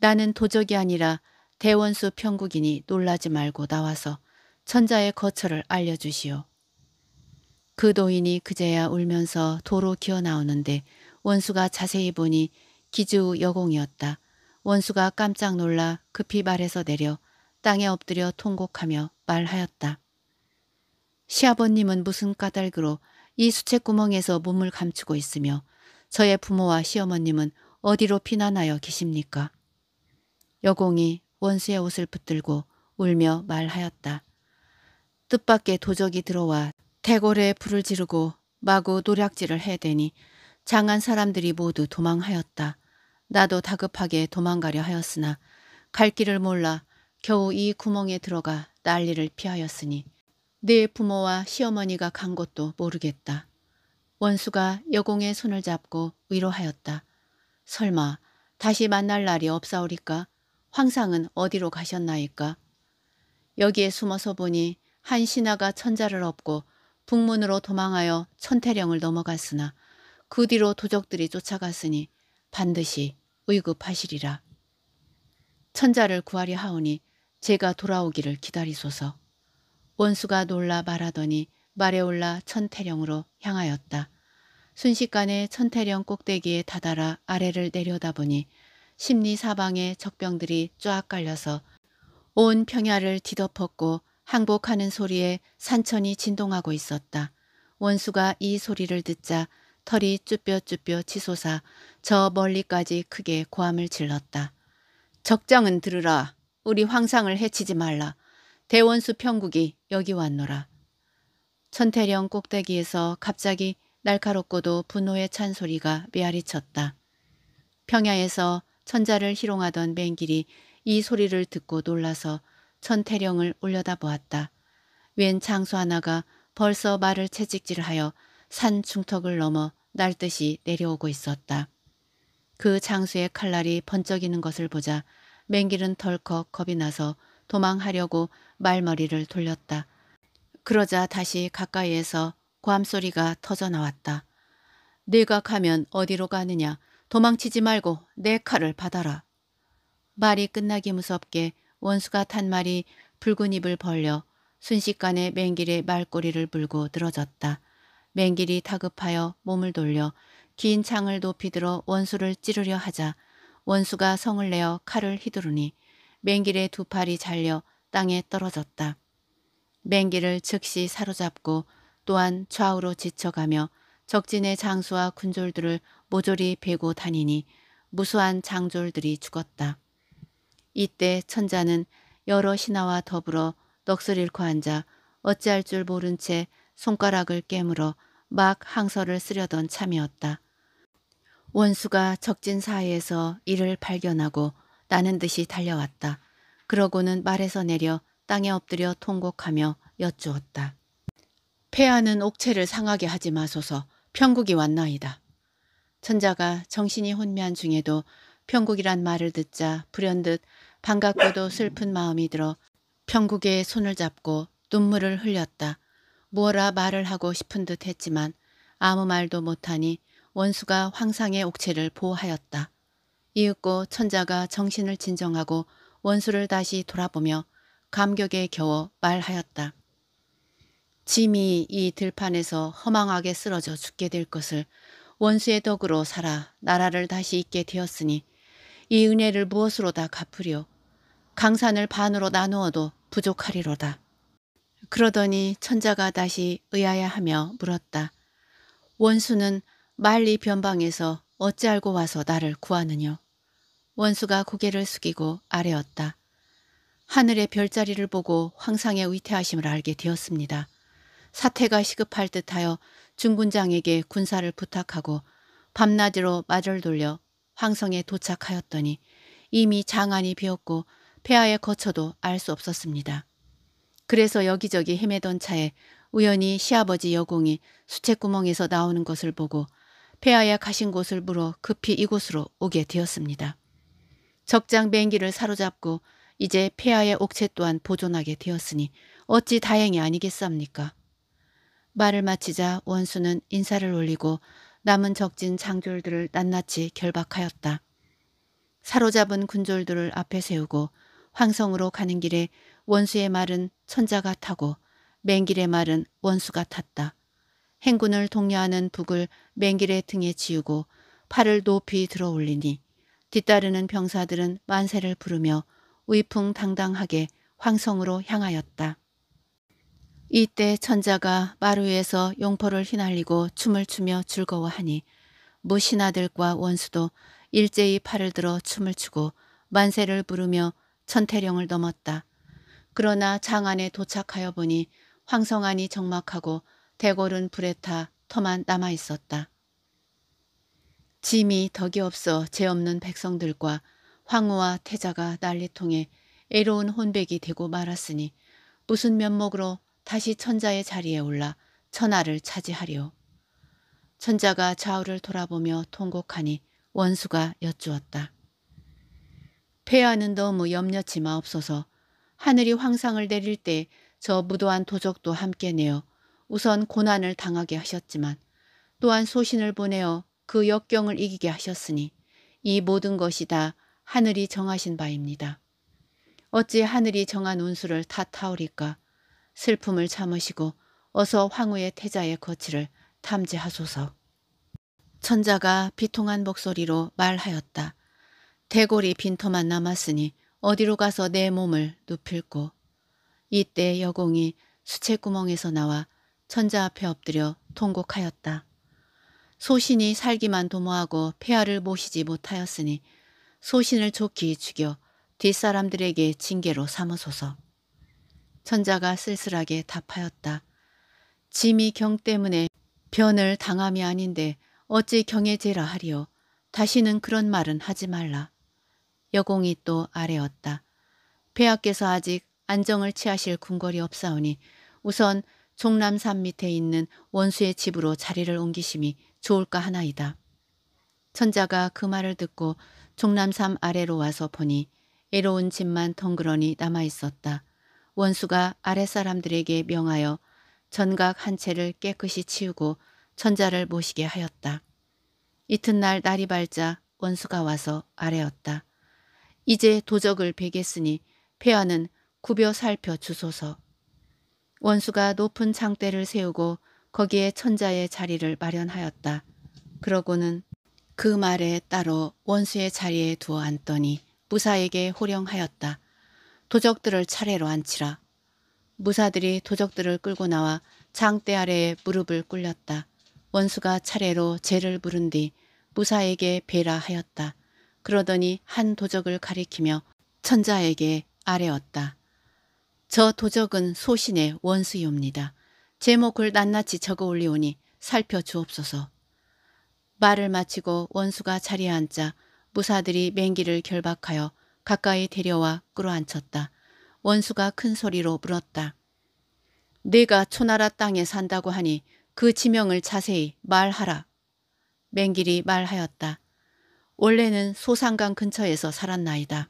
A: 나는 도적이 아니라 대원수 평국이니 놀라지 말고 나와서 천자의 거처를 알려주시오. 그 노인이 그제야 울면서 도로 기어나오는데 원수가 자세히 보니 기주 여공이었다. 원수가 깜짝 놀라 급히 말에서 내려 땅에 엎드려 통곡하며 말하였다. 시아버님은 무슨 까닭으로 이 수채구멍에서 몸을 감추고 있으며 저의 부모와 시어머님은 어디로 피난하여 계십니까? 여공이 원수의 옷을 붙들고 울며 말하였다. 뜻밖의 도적이 들어와 태골에 불을 지르고 마구 노략질을 해대니 장한 사람들이 모두 도망하였다. 나도 다급하게 도망가려 하였으나 갈 길을 몰라 겨우 이 구멍에 들어가 난리를 피하였으니 네 부모와 시어머니가 간 것도 모르겠다. 원수가 여공의 손을 잡고 위로하였다. 설마 다시 만날 날이 없사오리까? 황상은 어디로 가셨나이까? 여기에 숨어서 보니 한 신하가 천자를 업고 북문으로 도망하여 천태령을 넘어갔으나 그 뒤로 도적들이 쫓아갔으니 반드시 의급하시리라. 천자를 구하려 하오니 제가 돌아오기를 기다리소서. 원수가 놀라 말하더니 말에 올라 천태령으로 향하였다. 순식간에 천태령 꼭대기에 다다라 아래를 내려다보니 심리 사방에 적병들이 쫙 깔려서 온 평야를 뒤덮었고 항복하는 소리에 산천이 진동하고 있었다. 원수가 이 소리를 듣자 털이 쭈뼛쭈뼛 치솟아 저 멀리까지 크게 고함을 질렀다. 적장은 들으라. 우리 황상을 해치지 말라. 대원수 평국이 여기 왔노라. 천태령 꼭대기에서 갑자기 날카롭고도 분노의 찬소리가 메아리쳤다. 평야에서 천자를 희롱하던 맹길이 이 소리를 듣고 놀라서 천태령을 올려다보았다. 웬 장수 하나가 벌써 말을 채찍질하여 산 중턱을 넘어 날듯이 내려오고 있었다. 그 장수의 칼날이 번쩍이는 것을 보자 맹길은 덜컥 겁이 나서 도망하려고 말머리를 돌렸다. 그러자 다시 가까이에서 괌소리가 터져나왔다. 네가 가면 어디로 가느냐. 도망치지 말고 내 칼을 받아라. 말이 끝나기 무섭게 원수가 탄 말이 붉은 입을 벌려 순식간에 맹길의 말꼬리를 불고 늘어졌다. 맹길이 다급하여 몸을 돌려 긴 창을 높이 들어 원수를 찌르려 하자 원수가 성을 내어 칼을 휘두르니 맹길의 두 팔이 잘려 땅에 떨어졌다. 맹길을 즉시 사로잡고 또한 좌우로 지쳐가며 적진의 장수와 군졸들을 모조리 베고 다니니 무수한 장졸들이 죽었다. 이때 천자는 여러 신하와 더불어 넋을 잃고 앉아 어찌할 줄 모른 채 손가락을 깨물어 막 항서를 쓰려던 참이었다. 원수가 적진 사이에서 이를 발견하고 나는 듯이 달려왔다. 그러고는 말에서 내려 땅에 엎드려 통곡하며 여쭈었다. 폐하는 옥체를 상하게 하지 마소서 평국이 왔나이다. 천자가 정신이 혼미한 중에도 평국이란 말을 듣자 불현듯 반갑고도 슬픈 마음이 들어 평국의 손을 잡고 눈물을 흘렸다. 뭐라 말을 하고 싶은 듯 했지만 아무 말도 못하니 원수가 황상의 옥체를 보호하였다. 이윽고 천자가 정신을 진정하고 원수를 다시 돌아보며 감격에 겨워 말하였다. 짐이 이 들판에서 허망하게 쓰러져 죽게 될 것을 원수의 덕으로 살아 나라를 다시 잊게 되었으니 이 은혜를 무엇으로 다 갚으려 강산을 반으로 나누어도 부족하리로다. 그러더니 천자가 다시 의아해하며 물었다. 원수는 말리 변방에서 어찌 알고 와서 나를 구하느냐. 원수가 고개를 숙이고 아래었다. 하늘의 별자리를 보고 황상의 위태하심을 알게 되었습니다. 사태가 시급할 듯하여 중군장에게 군사를 부탁하고 밤낮으로 말을 돌려 황성에 도착하였더니 이미 장안이 비었고 폐하의 거처도 알 수 없었습니다. 그래서 여기저기 헤매던 차에 우연히 시아버지 여공이 수채구멍에서 나오는 것을 보고 폐하에 가신 곳을 물어 급히 이곳으로 오게 되었습니다. 적장 뱅기를 사로잡고 이제 폐하의 옥체 또한 보존하게 되었으니 어찌 다행이 아니겠습니까? 말을 마치자 원수는 인사를 올리고 남은 적진 장졸들을 낱낱이 결박하였다. 사로잡은 군졸들을 앞에 세우고 황성으로 가는 길에 원수의 말은 천자 같다고 맹길의 말은 원수 같았다. 행군을 독려하는 북을 맹길의 등에 지우고 팔을 높이 들어 올리니 뒤따르는 병사들은 만세를 부르며 위풍당당하게 황성으로 향하였다. 이때 천자가 마루에서 용포를 휘날리고 춤을 추며 즐거워하니 무신아들과 원수도 일제히 팔을 들어 춤을 추고 만세를 부르며 천태령을 넘었다. 그러나 장안에 도착하여 보니 황성안이 적막하고 대궐은 불에 타 터만 남아있었다. 짐이 덕이 없어 죄 없는 백성들과 황후와 태자가 난리통에 애로운 혼백이 되고 말았으니 무슨 면목으로 다시 천자의 자리에 올라 천하를 차지하리오. 천자가 좌우를 돌아보며 통곡하니 원수가 여쭈었다. 폐하는 너무 염려치 마없어서 하늘이 황상을 내릴 때 저 무도한 도적도 함께 내어 우선 고난을 당하게 하셨지만 또한 소신을 보내어 그 역경을 이기게 하셨으니 이 모든 것이 다 하늘이 정하신 바입니다. 어찌 하늘이 정한 운수를 탓하오리까 슬픔을 참으시고 어서 황후의 태자의 거치를 탐지하소서. 천자가 비통한 목소리로 말하였다. 대골이 빈터만 남았으니 어디로 가서 내 몸을 눕힐고 이때 여공이 수채구멍에서 나와 천자 앞에 엎드려 통곡하였다. 소신이 살기만 도모하고 폐하를 모시지 못하였으니 소신을 좋게 죽여 뒷사람들에게 징계로 삼으소서. 천자가 쓸쓸하게 답하였다. 짐이 경 때문에 변을 당함이 아닌데 어찌 경에 제라 하리요. 다시는 그런 말은 하지 말라. 여공이 또아래였다 폐하께서 아직 안정을 취하실 궁궐이 없사오니 우선 종남산 밑에 있는 원수의 집으로 자리를 옮기심이 좋을까 하나이다. 천자가 그 말을 듣고 종남산 아래로 와서 보니 애로운 집만 덩그러니 남아있었다. 원수가 아랫사람들에게 명하여 전각 한 채를 깨끗이 치우고 천자를 모시게 하였다. 이튿날 날이 밝자 원수가 와서 아래였다 이제 도적을 베겠으니 폐하는 구벼 살펴 주소서. 원수가 높은 장대를 세우고 거기에 천자의 자리를 마련하였다. 그러고는 그 말에 따로 원수의 자리에 두어 앉더니 무사에게 호령하였다. 도적들을 차례로 앉히라. 무사들이 도적들을 끌고 나와 장대 아래에 무릎을 꿇렸다. 원수가 차례로 죄를 부른 뒤 무사에게 배라 하였다. 그러더니 한 도적을 가리키며 천자에게 아뢰었다. 저 도적은 소신의 원수이옵니다. 제목을 낱낱이 적어 올리오니 살펴 주옵소서. 말을 마치고 원수가 자리에 앉자 무사들이 맹기를 결박하여 가까이 데려와 끌어안쳤다 원수가 큰 소리로 물었다. 내가 초나라 땅에 산다고 하니 그 지명을 자세히 말하라. 맹길이 말하였다. 원래는 소상강 근처에서 살았나이다.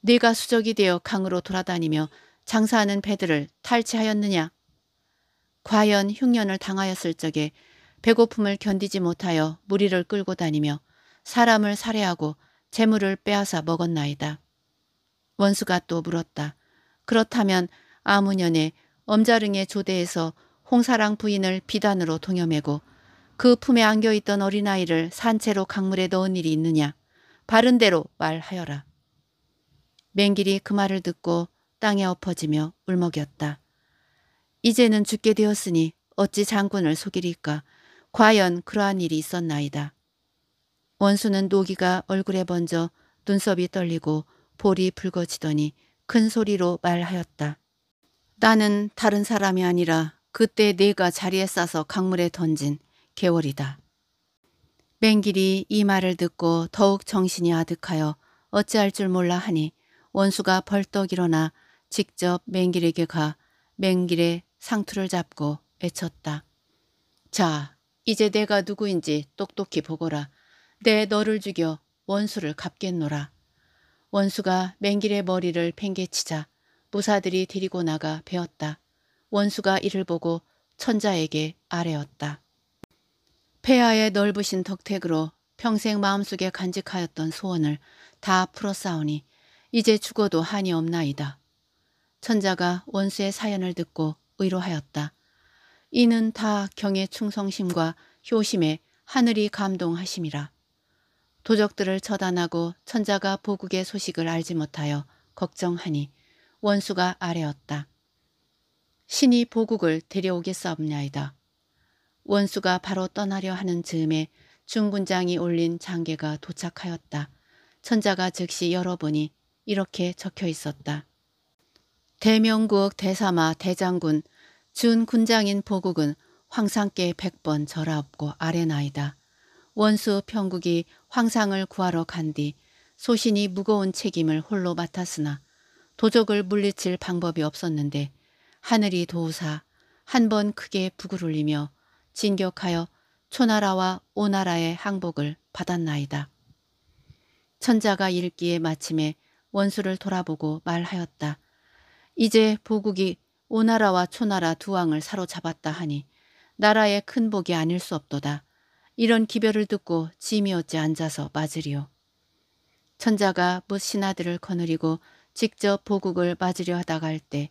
A: 네가 수적이 되어 강으로 돌아다니며 장사하는 배들을 탈취하였느냐? 과연 흉년을 당하였을 적에 배고픔을 견디지 못하여 무리를 끌고 다니며 사람을 살해하고 재물을 빼앗아 먹었나이다. 원수가 또 물었다. 그렇다면 아무년에 엄자릉의 조대에서 홍사랑 부인을 비단으로 동여매고 그 품에 안겨 있던 어린아이를 산채로 강물에 넣은 일이 있느냐. 바른 대로 말하여라. 맹길이 그 말을 듣고 땅에 엎어지며 울먹였다. 이제는 죽게 되었으니 어찌 장군을 속이리까. 과연 그러한 일이 있었나이다. 원수는 노기가 얼굴에 번져 눈썹이 떨리고 볼이 붉어지더니 큰 소리로 말하였다. 나는 다른 사람이 아니라 그때 내가 자리에 싸서 강물에 던진 개월이다. 맹길이 이 말을 듣고 더욱 정신이 아득하여 어찌할 줄 몰라 하니 원수가 벌떡 일어나 직접 맹길에게 가 맹길의 상투를 잡고 애쳤다. 자, 이제 내가 누구인지 똑똑히 보거라. 내 너를 죽여 원수를 갚겠노라. 원수가 맹길의 머리를 팽개치자 무사들이 데리고 나가 베었다. 원수가 이를 보고 천자에게 아뢰었다. 폐하의 넓으신 덕택으로 평생 마음속에 간직하였던 소원을 다 풀어싸우니 이제 죽어도 한이 없나이다. 천자가 원수의 사연을 듣고 의로하였다. 이는 다 경의 충성심과 효심에 하늘이 감동하심이라. 도적들을 처단하고 천자가 보국의 소식을 알지 못하여 걱정하니 원수가 아래었다. 신이 보국을 데려오겠사옵냐이다. 원수가 바로 떠나려 하는 즈음에 중군장이 올린 장계가 도착하였다. 천자가 즉시 열어보니 이렇게 적혀 있었다. 대명국 대사마 대장군 준 군장인 보국은 황상께 백번 절하옵고 아래나이다. 원수 평국이 황상을 구하러 간 뒤 소신이 무거운 책임을 홀로 맡았으나 도적을 물리칠 방법이 없었는데 하늘이 도우사 한 번 크게 북을 울리며 진격하여 초나라와 오나라의 항복을 받았나이다. 천자가 읽기에 마침에 원수를 돌아보고 말하였다. 이제 보국이 오나라와 초나라 두 왕을 사로잡았다 하니 나라의 큰 복이 아닐 수 없도다. 이런 기별을 듣고 짐이 어찌 앉아서 맞으리오. 천자가 무신하들을 거느리고 직접 보국을 맞으려 하다 갈때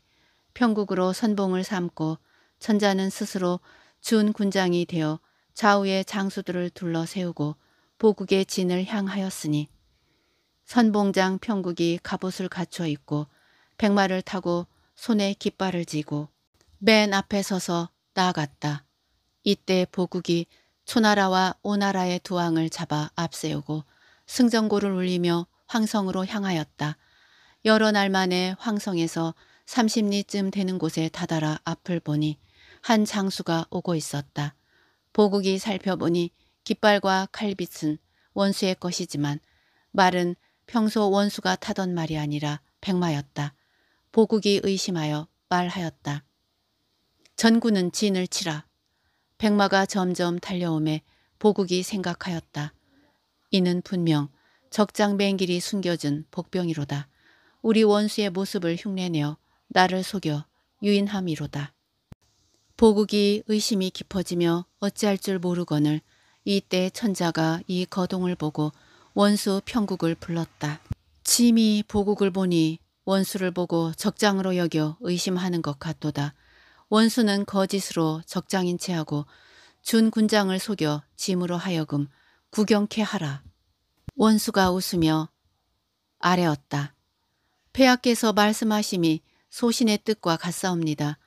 A: 평국으로 선봉을 삼고 천자는 스스로 준 군장이 되어 좌우의 장수들을 둘러세우고 보국의 진을 향하였으니 선봉장 평국이 갑옷을 갖춰 입고 백마를 타고 손에 깃발을 쥐고 맨 앞에 서서 나아갔다. 이때 보국이 초나라와 오나라의 두 왕을 잡아 앞세우고 승전고를 울리며 황성으로 향하였다. 여러 날 만에 황성에서 30리쯤 되는 곳에 다다라 앞을 보니 한 장수가 오고 있었다. 보국이 살펴보니 깃발과 칼빛은 원수의 것이지만 말은 평소 원수가 타던 말이 아니라 백마였다. 보국이 의심하여 말하였다. 전구는 진을 치라. 백마가 점점 달려오매 보국이 생각하였다. 이는 분명 적장맹길이 숨겨준 복병이로다. 우리 원수의 모습을 흉내내어 나를 속여 유인함이로다. 보국이 의심이 깊어지며 어찌할 줄 모르거늘 이때 천자가 이 거동을 보고 원수 평국을 불렀다. 짐이 보국을 보니 원수를 보고 적장으로 여겨 의심하는 것 같도다. 원수는 거짓으로 적장인 체하고 준 군장을 속여 짐으로 하여금 구경케 하라. 원수가 웃으며 아래었다. 폐하께서 말씀하심이 소신의 뜻과 같사옵니다.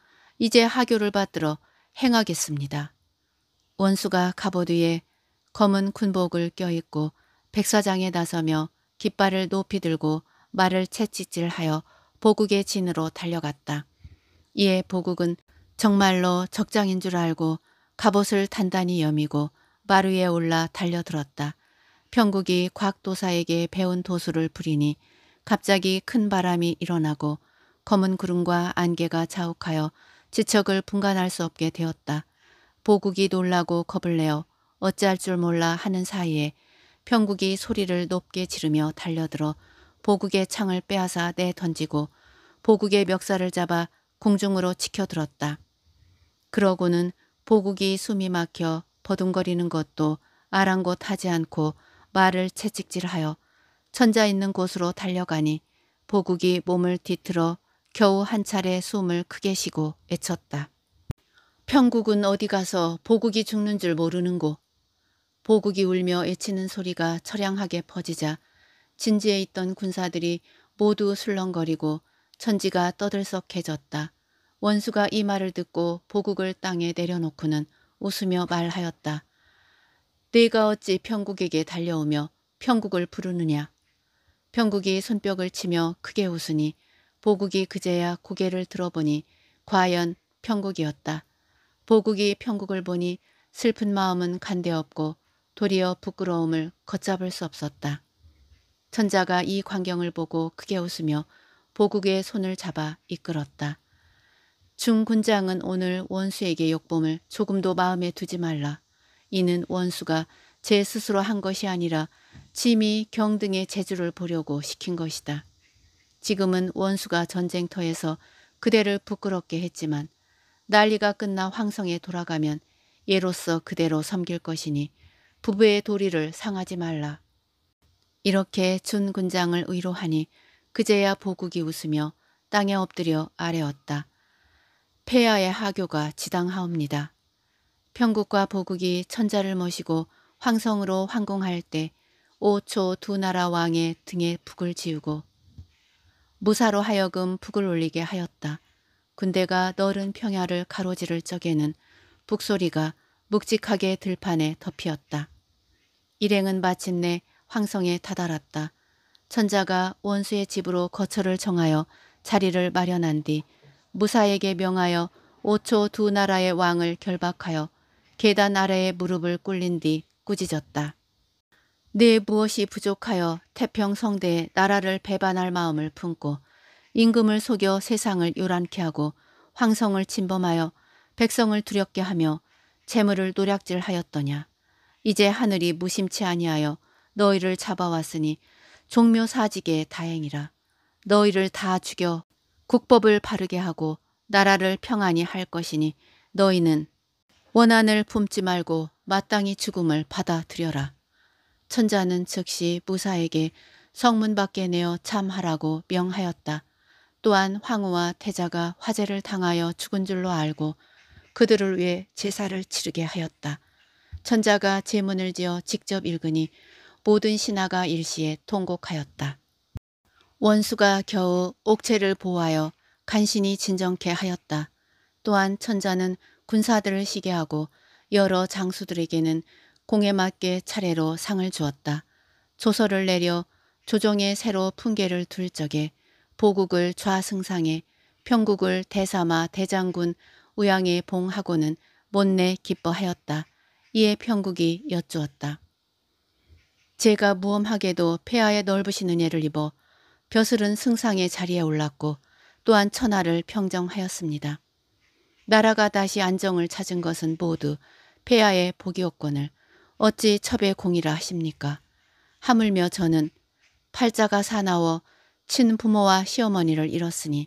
A: 이제 하교를 받들어 행하겠습니다. 원수가 갑옷 위에 검은 군복을 껴입고 백사장에 나서며 깃발을 높이 들고 말을 채찍질하여 보국의 진으로 달려갔다. 이에 보국은 정말로 적장인 줄 알고 갑옷을 단단히 여미고 말 위에 올라 달려들었다. 평국이 곽도사에게 배운 도수를 부리니 갑자기 큰 바람이 일어나고 검은 구름과 안개가 자욱하여 지척을 분간할 수 없게 되었다. 보국이 놀라고 겁을 내어 어찌할 줄 몰라 하는 사이에 평국이 소리를 높게 지르며 달려들어 보국의 창을 빼앗아 내던지고 보국의 멱살을 잡아 공중으로 치켜들었다. 그러고는 보국이 숨이 막혀 버둥거리는 것도 아랑곳하지 않고 말을 채찍질하여 천자 있는 곳으로 달려가니 보국이 몸을 뒤틀어 겨우 한 차례 숨을 크게 쉬고 애쳤다. 평국은 어디 가서 보국이 죽는 줄 모르는고. 보국이 울며 애치는 소리가 처량하게 퍼지자 진지에 있던 군사들이 모두 술렁거리고 천지가 떠들썩해졌다. 원수가 이 말을 듣고 보국을 땅에 내려놓고는 웃으며 말하였다. 내가 어찌 평국에게 달려오며 평국을 부르느냐. 평국이 손뼉을 치며 크게 웃으니 보국이 그제야 고개를 들어보니 과연 평국이었다. 보국이 평국을 보니 슬픈 마음은 간대없고 도리어 부끄러움을 걷잡을 수 없었다. 천자가 이 광경을 보고 크게 웃으며 보국의 손을 잡아 이끌었다. 중군장은 오늘 원수에게 욕봄을 조금도 마음에 두지 말라. 이는 원수가 제 스스로 한 것이 아니라 침이 경등의 재주를 보려고 시킨 것이다. 지금은 원수가 전쟁터에서 그대를 부끄럽게 했지만 난리가 끝나 황성에 돌아가면 예로서 그대로 섬길 것이니 부부의 도리를 상하지 말라. 이렇게 준 군장을 의로하니 그제야 보국이 웃으며 땅에 엎드려 아뢰었다. 폐하의 하교가 지당하옵니다. 평국과 보국이 천자를 모시고 황성으로 황공할 때 5초 두 나라 왕의 등에 북을 지우고 무사로 하여금 북을 올리게 하였다. 군대가 넓은 평야를 가로지를 적에는 북소리가 묵직하게 들판에 덮이었다. 일행은 마침내 황성에 다다랐다. 천자가 원수의 집으로 거처를 정하여 자리를 마련한 뒤 무사에게 명하여 5초 두 나라의 왕을 결박하여 계단 아래에 무릎을 꿇린 뒤 꾸짖었다. 네 무엇이 부족하여 태평성대에 나라를 배반할 마음을 품고 임금을 속여 세상을 요란케 하고 황성을 침범하여 백성을 두렵게 하며 재물을 노략질하였더냐. 이제 하늘이 무심치 아니하여 너희를 잡아왔으니 종묘 사직에 다행이라. 너희를 다 죽여 국법을 바르게 하고 나라를 평안히 할 것이니 너희는 원한을 품지 말고 마땅히 죽음을 받아들여라. 천자는 즉시 무사에게 성문 밖에 내어 참하라고 명하였다. 또한 황후와 태자가 화재를 당하여 죽은 줄로 알고 그들을 위해 제사를 치르게 하였다. 천자가 제문을 지어 직접 읽으니 모든 신하가 일시에 통곡하였다. 원수가 겨우 옥체를 보호하여 간신히 진정케 하였다. 또한 천자는 군사들을 시기하고 여러 장수들에게는 공에 맞게 차례로 상을 주었다. 조서를 내려 조정에 새로 풍계를 둘 적에 보국을 좌승상에 평국을 대사마 대장군 우양의 봉하고는 못내 기뻐하였다. 이에 평국이 여쭈었다. 제가 무엄하게도 폐하에 넓으시는 예를 입어 벼슬은 승상의 자리에 올랐고 또한 천하를 평정하였습니다. 나라가 다시 안정을 찾은 것은 모두 폐하의 복이었건을 어찌 첩의 공이라 하십니까? 하물며 저는 팔자가 사나워 친부모와 시어머니를 잃었으니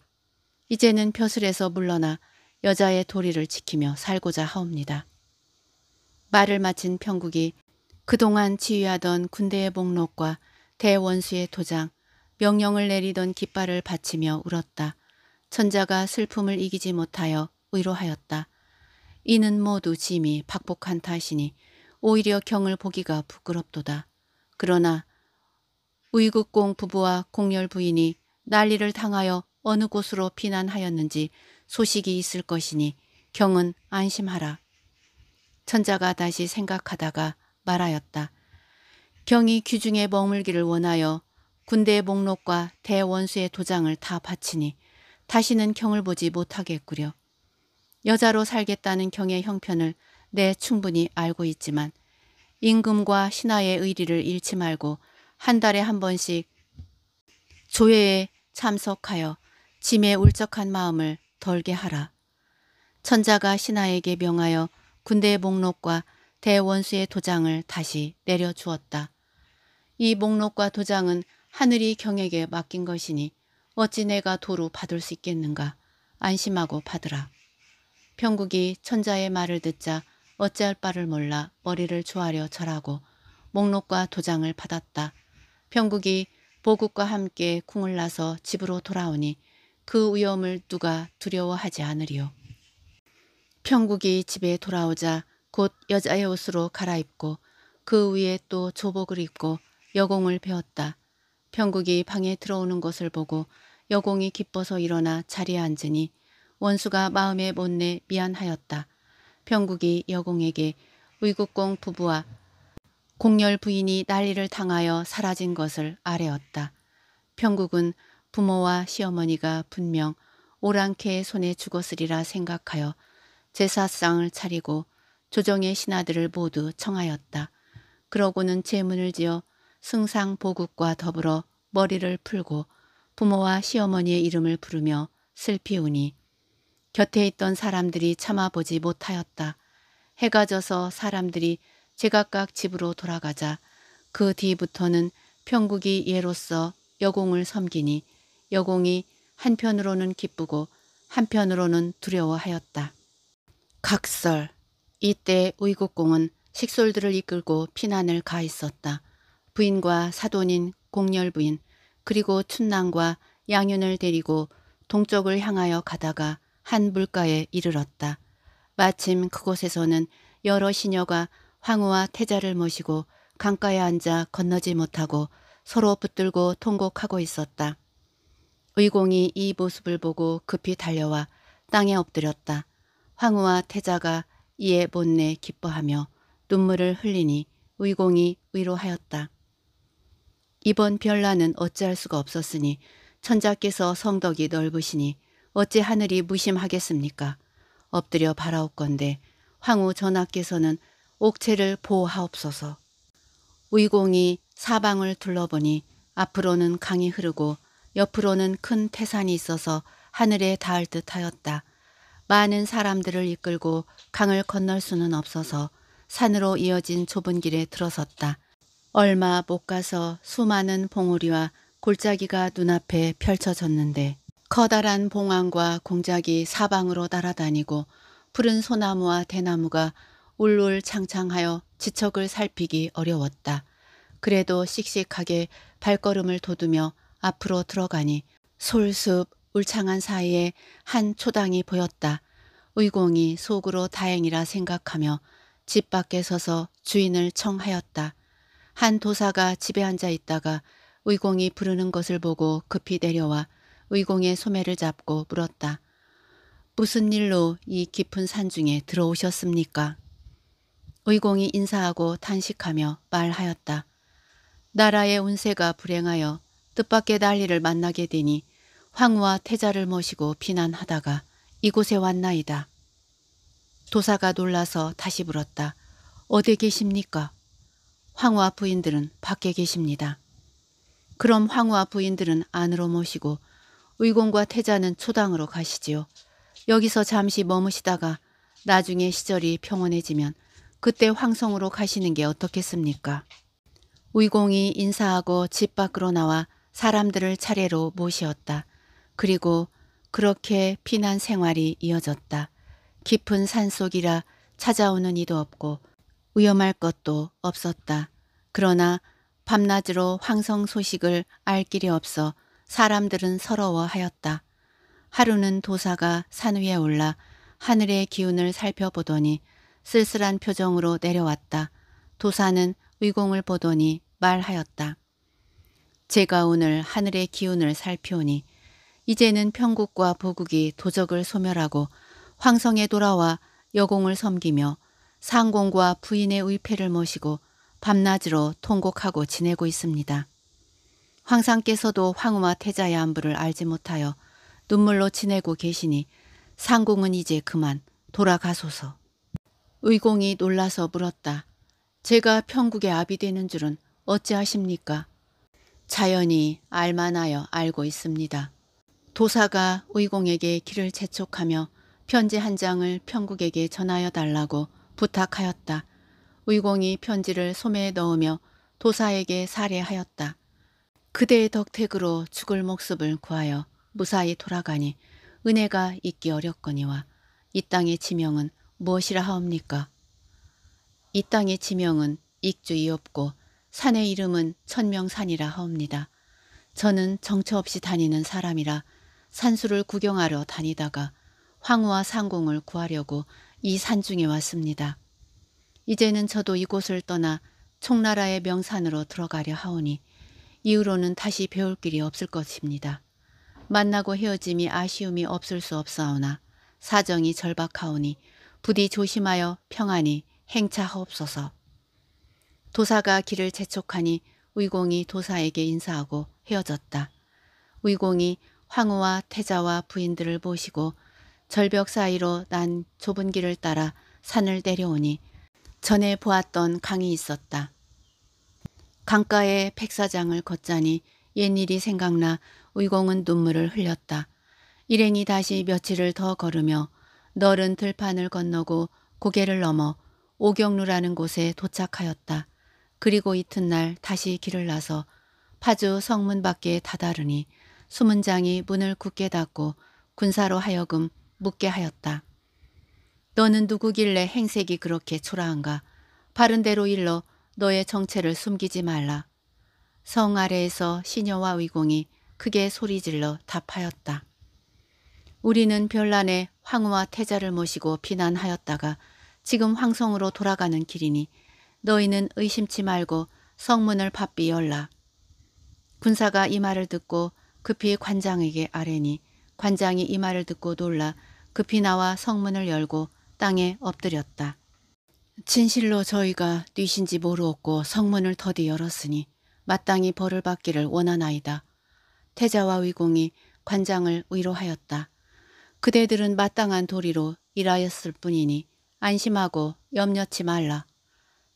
A: 이제는 벼슬에서 물러나 여자의 도리를 지키며 살고자 하옵니다. 말을 마친 평국이 그동안 지휘하던 군대의 목록과 대원수의 도장, 명령을 내리던 깃발을 바치며 울었다. 천자가 슬픔을 이기지 못하여 의로하였다. 이는 모두 짐이 박복한 탓이니 오히려 경을 보기가 부끄럽도다. 그러나 의국공 부부와 공열 부인이 난리를 당하여 어느 곳으로 피난하였는지 소식이 있을 것이니 경은 안심하라. 천자가 다시 생각하다가 말하였다. 경이 귀중에 머물기를 원하여 군대의 목록과 대원수의 도장을 다 바치니 다시는 경을 보지 못하겠구려. 여자로 살겠다는 경의 형편을 네, 충분히 알고 있지만 임금과 신하의 의리를 잃지 말고 한 달에 한 번씩 조회에 참석하여 짐의 울적한 마음을 덜게 하라. 천자가 신하에게 명하여 군대의 목록과 대원수의 도장을 다시 내려주었다. 이 목록과 도장은 하늘이 경에게 맡긴 것이니 어찌 내가 도로 받을 수 있겠는가 안심하고 받으라. 평국이 천자의 말을 듣자 어찌할 바를 몰라 머리를 조아려 절하고 목록과 도장을 받았다. 병국이 보국과 함께 궁을 나서 집으로 돌아오니 그 위험을 누가 두려워하지 않으리요. 평국이 집에 돌아오자 곧 여자의 옷으로 갈아입고 그 위에 또 조복을 입고 여공을 배웠다. 평국이 방에 들어오는 것을 보고 여공이 기뻐서 일어나 자리에 앉으니 원수가 마음에 못내 미안하였다. 병국이 여공에게 의국공 부부와 공열 부인이 난리를 당하여 사라진 것을 아뢰었다. 병국은 부모와 시어머니가 분명 오랑캐의 손에 죽었으리라 생각하여 제사상을 차리고 조정의 신하들을 모두 청하였다. 그러고는 제문을 지어 승상 보국과 더불어 머리를 풀고 부모와 시어머니의 이름을 부르며 슬피 우니 곁에 있던 사람들이 참아보지 못하였다. 해가 져서 사람들이 제각각 집으로 돌아가자 그 뒤부터는 평국이 예로서 여공을 섬기니 여공이 한편으로는 기쁘고 한편으로는 두려워하였다. 각설 이때 의국공은 식솔들을 이끌고 피난을 가 있었다. 부인과 사돈인 공렬부인 그리고 춘남과 양윤을 데리고 동쪽을 향하여 가다가 한물가에 이르렀다. 마침 그곳에서는 여러 시녀가 황후와 태자를 모시고 강가에 앉아 건너지 못하고 서로 붙들고 통곡하고 있었다. 의공이 이 모습을 보고 급히 달려와 땅에 엎드렸다. 황후와 태자가 이에 못내 기뻐하며 눈물을 흘리니 의공이 위로하였다. 이번 별난은 어찌할 수가 없었으니 천자께서 성덕이 넓으시니 어찌 하늘이 무심하겠습니까? 엎드려 바라옵건대 황후 전하께서는 옥체를 보호하옵소서. 의공이 사방을 둘러보니 앞으로는 강이 흐르고 옆으로는 큰 태산이 있어서 하늘에 닿을 듯하였다. 많은 사람들을 이끌고 강을 건널 수는 없어서 산으로 이어진 좁은 길에 들어섰다. 얼마 못 가서 수많은 봉우리와 골짜기가 눈앞에 펼쳐졌는데 커다란 봉황과 공작이 사방으로 날아다니고 푸른 소나무와 대나무가 울울창창하여 지척을 살피기 어려웠다. 그래도 씩씩하게 발걸음을 도두며 앞으로 들어가니 솔숲 울창한 사이에 한 초당이 보였다. 의공이 속으로 다행이라 생각하며 집 밖에 서서 주인을 청하였다. 한 도사가 집에 앉아 있다가 의공이 부르는 것을 보고 급히 내려와 의공의 소매를 잡고 물었다. 무슨 일로 이 깊은 산중에 들어오셨습니까? 의공이 인사하고 탄식하며 말하였다. 나라의 운세가 불행하여 뜻밖의 난리를 만나게 되니 황후와 태자를 모시고 비난하다가 이곳에 왔나이다. 도사가 놀라서 다시 물었다. 어디 계십니까? 황후와 부인들은 밖에 계십니다. 그럼 황후와 부인들은 안으로 모시고 의공과 태자는 초당으로 가시지요. 여기서 잠시 머무시다가 나중에 시절이 평온해지면 그때 황성으로 가시는 게 어떻겠습니까? 의공이 인사하고 집 밖으로 나와 사람들을 차례로 모시었다. 그리고 그렇게 피난 생활이 이어졌다. 깊은 산속이라 찾아오는 이도 없고 위험할 것도 없었다. 그러나 밤낮으로 황성 소식을 알 길이 없어 사람들은 서러워하였다. 하루는 도사가 산 위에 올라 하늘의 기운을 살펴보더니 쓸쓸한 표정으로 내려왔다. 도사는 의공을 보더니 말하였다. 제가 오늘 하늘의 기운을 살피오니 이제는 평국과 보국이 도적을 소멸하고 황성에 돌아와 여공을 섬기며 상공과 부인의 의패를 모시고 밤낮으로 통곡하고 지내고 있습니다. 황상께서도 황후와 태자의 안부를 알지 못하여 눈물로 지내고 계시니 상공은 이제 그만 돌아가소서. 의공이 놀라서 물었다. 제가 평국의 아비 되는 줄은 어찌하십니까? 자연히 알만하여 알고 있습니다. 도사가 의공에게 길을 재촉하며 편지 한 장을 평국에게 전하여 달라고 부탁하였다. 의공이 편지를 소매에 넣으며 도사에게 사례하였다. 그대의 덕택으로 죽을 목숨을 구하여 무사히 돌아가니 은혜가 있기 어렵거니와 이 땅의 지명은 무엇이라 하옵니까? 이 땅의 지명은 익주이없고 산의 이름은 천명산이라 하옵니다. 저는 정처 없이 다니는 사람이라 산수를 구경하러 다니다가 황후와 상공을 구하려고 이 산중에 왔습니다. 이제는 저도 이곳을 떠나 총나라의 명산으로 들어가려 하오니 이후로는 다시 배울 길이 없을 것입니다. 만나고 헤어짐이 아쉬움이 없을 수 없사오나 사정이 절박하오니 부디 조심하여 평안히 행차하옵소서. 도사가 길을 재촉하니 의공이 도사에게 인사하고 헤어졌다. 의공이 황후와 태자와 부인들을 모시고 절벽 사이로 난 좁은 길을 따라 산을 내려오니 전에 보았던 강이 있었다. 강가에 백사장을 걷자니 옛일이 생각나 의공은 눈물을 흘렸다. 일행이 다시 며칠을 더 걸으며 너은 들판을 건너고 고개를 넘어 오경루라는 곳에 도착하였다. 그리고 이튿날 다시 길을 나서 파주 성문 밖에 다다르니 수문장이 문을 굳게 닫고 군사로 하여금 묻게 하였다. 너는 누구길래 행색이 그렇게 초라한가? 바른 대로 일러 너의 정체를 숨기지 말라. 성 아래에서 시녀와 위공이 크게 소리질러 답하였다. 우리는 별난에 황후와 태자를 모시고 비난하였다가 지금 황성으로 돌아가는 길이니 너희는 의심치 말고 성문을 바삐 열라. 군사가 이 말을 듣고 급히 관장에게 아뢰니 관장이 이 말을 듣고 놀라 급히 나와 성문을 열고 땅에 엎드렸다. 진실로 저희가 뛰신지 모르었고 성문을 터디 열었으니 마땅히 벌을 받기를 원하나이다. 태자와 위공이 관장을 위로하였다. 그대들은 마땅한 도리로 일하였을 뿐이니 안심하고 염려치 말라.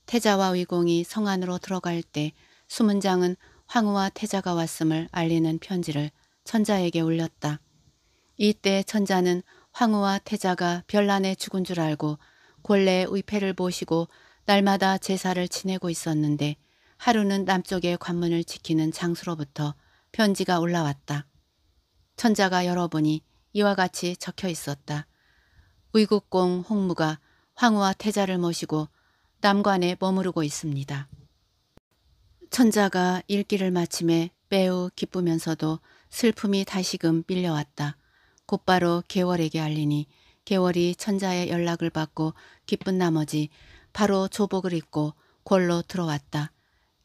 A: 태자와 위공이 성 안으로 들어갈 때 수문장은 황후와 태자가 왔음을 알리는 편지를 천자에게 올렸다. 이때 천자는 황후와 태자가 별난에 죽은 줄 알고 골레 의 의패를 보시고 날마다 제사를 지내고 있었는데 하루는 남쪽의 관문을 지키는 장수로부터 편지가 올라왔다. 천자가 열어보니 이와 같이 적혀 있었다. 의국공 홍무가 황후와 태자를 모시고 남관에 머무르고 있습니다. 천자가 읽기를 마침에 매우 기쁘면서도 슬픔이 다시금 밀려왔다. 곧바로 개월에게 알리니 개월이 천자의 연락을 받고 기쁜 나머지 바로 조복을 입고 골로 들어왔다.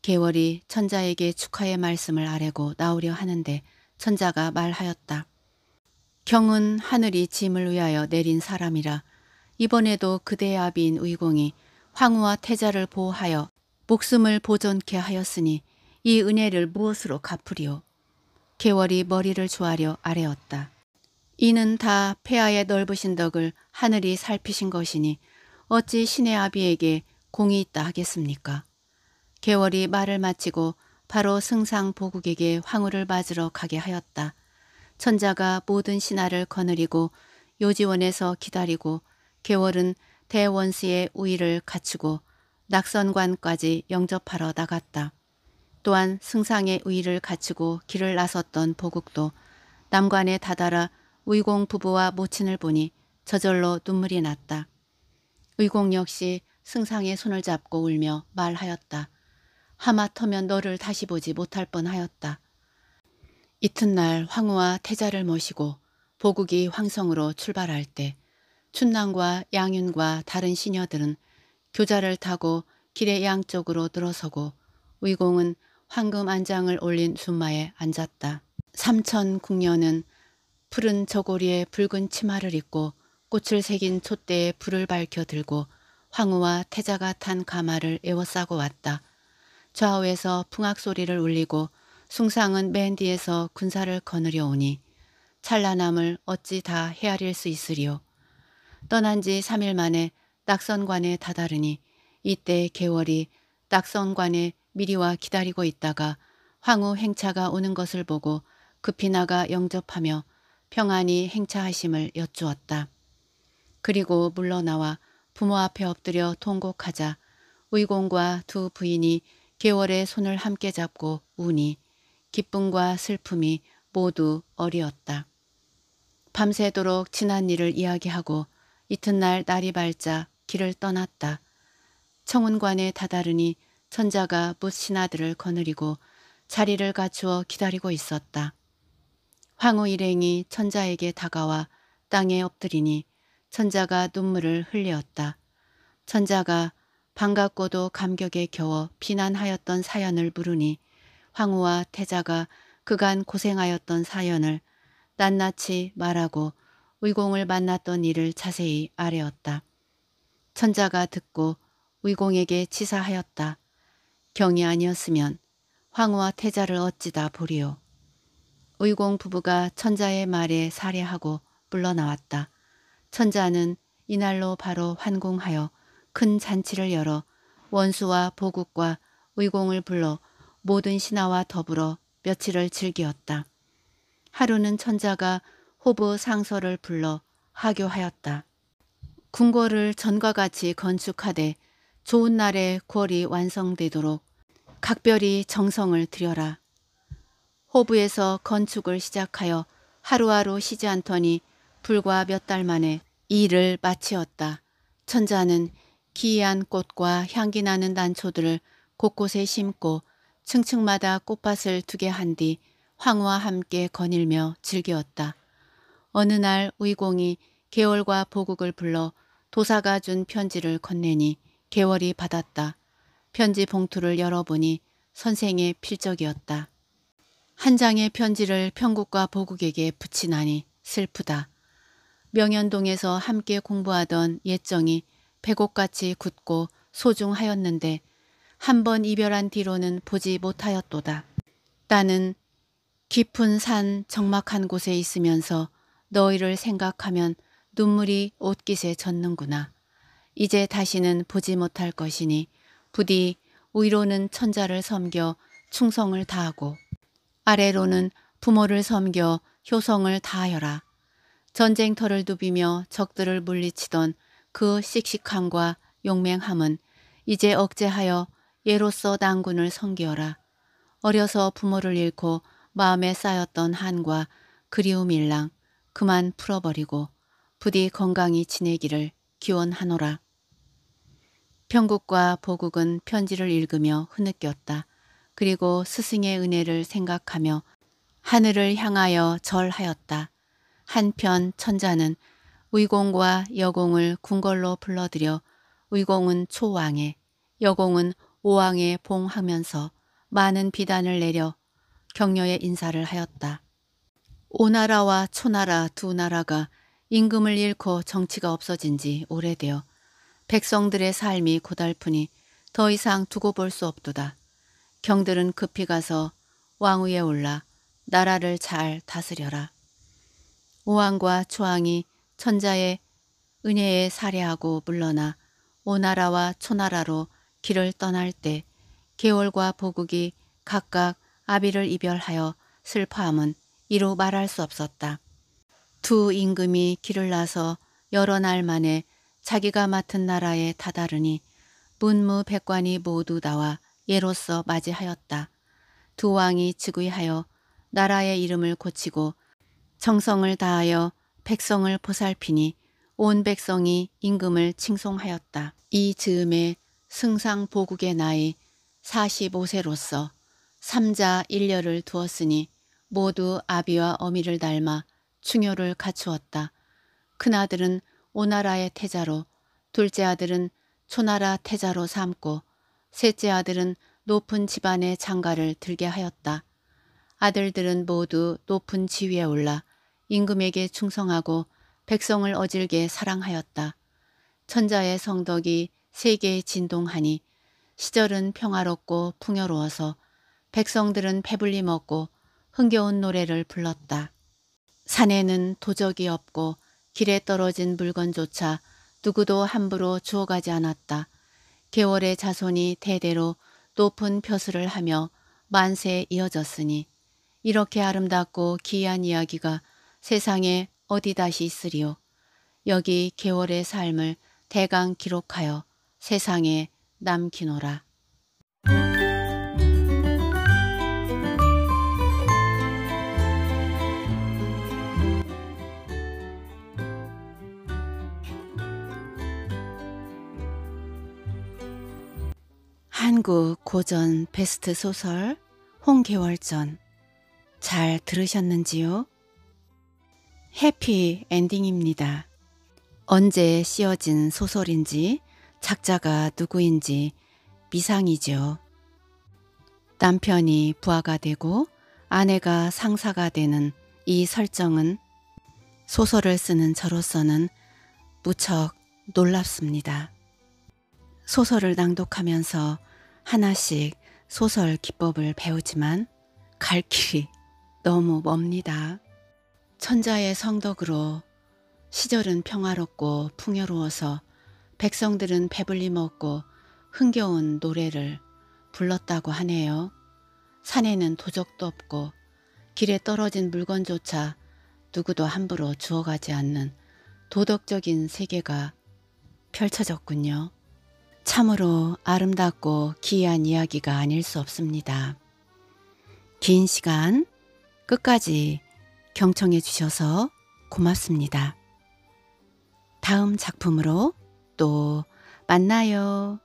A: 개월이 천자에게 축하의 말씀을 아뢰고 나오려 하는데 천자가 말하였다. 경은 하늘이 짐을 위하여 내린 사람이라 이번에도 그대의 아비인 의공이 황후와 태자를 보호하여 목숨을 보존케 하였으니 이 은혜를 무엇으로 갚으리오. 개월이 머리를 조아려 아래었다. 이는 다 폐하의 넓으신 덕을 하늘이 살피신 것이니 어찌 신의 아비에게 공이 있다 하겠습니까? 개월이 말을 마치고 바로 승상 보국에게 황후를 맞으러 가게 하였다. 천자가 모든 신하를 거느리고 요지원에서 기다리고 개월은 대원수의 우위를 갖추고 낙선관까지 영접하러 나갔다. 또한 승상의 우위를 갖추고 길을 나섰던 보국도 남관에 다다라 의공 부부와 모친을 보니 저절로 눈물이 났다. 의공 역시 승상의 손을 잡고 울며 말하였다. 하마터면 너를 다시 보지 못할 뻔하였다. 이튿날 황후와 태자를 모시고 보국이 황성으로 출발할 때 춘남과 양윤과 다른 시녀들은 교자를 타고 길의 양쪽으로 들어서고 의공은 황금 안장을 올린 순마에 앉았다. 삼천 궁녀는 푸른 저고리에 붉은 치마를 입고 꽃을 새긴 촛대에 불을 밝혀 들고 황후와 태자가 탄 가마를 에워싸고 왔다. 좌우에서 풍악 소리를 울리고 숭상은 맨 뒤에서 군사를 거느려 오니 찬란함을 어찌 다 헤아릴 수 있으리요. 떠난 지 3일 만에 낙선관에 다다르니 이때 개월이 낙선관에 미리와 기다리고 있다가 황후 행차가 오는 것을 보고 급히 나가 영접하며 평안히 행차하심을 여쭈었다. 그리고 물러나와 부모 앞에 엎드려 통곡하자 의공과 두 부인이 개월의 손을 함께 잡고 우니 기쁨과 슬픔이 모두 어리었다. 밤새도록 지난 일을 이야기하고 이튿날 날이 밝자 길을 떠났다. 청운관에 다다르니 천자가 무신하들을 거느리고 자리를 갖추어 기다리고 있었다. 황후 일행이 천자에게 다가와 땅에 엎드리니 천자가 눈물을 흘렸다. 천자가 반갑고도 감격에 겨워 비난하였던 사연을 물으니 황후와 태자가 그간 고생하였던 사연을 낱낱이 말하고 의공을 만났던 일을 자세히 아뢰었다. 천자가 듣고 의공에게 치사하였다. 경이 아니었으면 황후와 태자를 어찌다 보리오. 의공 부부가 천자의 말에 살해하고 불러나왔다 천자는 이날로 바로 환공하여 큰 잔치를 열어 원수와 보국과 의공을 불러 모든 신하와 더불어 며칠을 즐기었다. 하루는 천자가 호부 상서를 불러 하교하였다. 궁궐을 전과 같이 건축하되 좋은 날에 궐이 완성되도록 각별히 정성을 들여라. 호부에서 건축을 시작하여 하루하루 쉬지 않더니 불과 몇 달 만에 일을 마치었다. 천자는 기이한 꽃과 향기 나는 난초들을 곳곳에 심고 층층마다 꽃밭을 두게 한 뒤 황후와 함께 거닐며 즐겼다 어느 날 의공이 계월과 보국을 불러 도사가 준 편지를 건네니 계월이 받았다. 편지 봉투를 열어보니 선생의 필적이었다. 한 장의 편지를 평국과 보국에게 붙이나니 슬프다. 명현동에서 함께 공부하던 예정이 백옥같이 굳고 소중하였는데 한 번 이별한 뒤로는 보지 못하였도다. 나는 깊은 산 적막한 곳에 있으면서 너희를 생각하면 눈물이 옷깃에 젖는구나. 이제 다시는 보지 못할 것이니 부디 위로는 천자를 섬겨 충성을 다하고 아래로는 부모를 섬겨 효성을 다하여라. 전쟁터를 누비며 적들을 물리치던 그 씩씩함과 용맹함은 이제 억제하여 예로서 당군을 섬기어라. 어려서 부모를 잃고 마음에 쌓였던 한과 그리움 일랑 그만 풀어버리고 부디 건강히 지내기를 기원하노라. 평국과 보국은 편지를 읽으며 흐느꼈다. 그리고 스승의 은혜를 생각하며 하늘을 향하여 절하였다. 한편 천자는 의공과 여공을 궁궐로 불러들여 의공은 초왕에 여공은 오왕에 봉하면서 많은 비단을 내려 격려의 인사를 하였다. 오나라와 초나라 두 나라가 임금을 잃고 정치가 없어진 지 오래되어 백성들의 삶이 고달프니 더 이상 두고 볼 수 없도다. 경들은 급히 가서 왕위에 올라 나라를 잘 다스려라. 오왕과 초왕이 천자의 은혜에 사례하고 물러나 오나라와 초나라로 길을 떠날 때 개월과 보국이 각각 아비를 이별하여 슬퍼함은 이루 말할 수 없었다. 두 임금이 길을 나서 여러 날 만에 자기가 맡은 나라에 다다르니 문무백관이 모두 나와 예로서 맞이하였다. 두 왕이 즉위하여 나라의 이름을 고치고 정성을 다하여 백성을 보살피니 온 백성이 임금을 칭송하였다. 이 즈음에 승상보국의 나이 45세로서 삼자 1녀를 두었으니 모두 아비와 어미를 닮아 충효를 갖추었다. 큰아들은 오나라의 태자로 둘째 아들은 초나라 태자로 삼고 셋째 아들은 높은 집안의 장가를 들게 하였다. 아들들은 모두 높은 지위에 올라 임금에게 충성하고 백성을 어질게 사랑하였다. 천자의 성덕이 세계에 진동하니 시절은 평화롭고 풍요로워서 백성들은 배불리 먹고 흥겨운 노래를 불렀다. 산에는 도적이 없고 길에 떨어진 물건조차 누구도 함부로 주워가지 않았다. 개월의 자손이 대대로 높은 벼슬을 하며 만세에 이어졌으니 이렇게 아름답고 기이한 이야기가 세상에 어디 다시 있으리요. 여기 개월의 삶을 대강 기록하여 세상에 남기노라. 한국 고전 베스트 소설 홍계월전 잘 들으셨는지요? 해피 엔딩입니다. 언제 씌어진 소설인지 작자가 누구인지 미상이죠. 남편이 부하가 되고 아내가 상사가 되는 이 설정은 소설을 쓰는 저로서는 무척 놀랍습니다. 소설을 낭독하면서 하나씩 소설 기법을 배우지만 갈 길이 너무 멉니다. 천자의 성덕으로 시절은 평화롭고 풍요로워서 백성들은 배불리 먹고 흥겨운 노래를 불렀다고 하네요. 산에는 도적도 없고 길에 떨어진 물건조차 누구도 함부로 주워가지 않는 도덕적인 세계가 펼쳐졌군요. 참으로 아름답고 기이한 이야기가 아닐 수 없습니다. 긴 시간 끝까지 경청해 주셔서 고맙습니다. 다음 작품으로 또 만나요.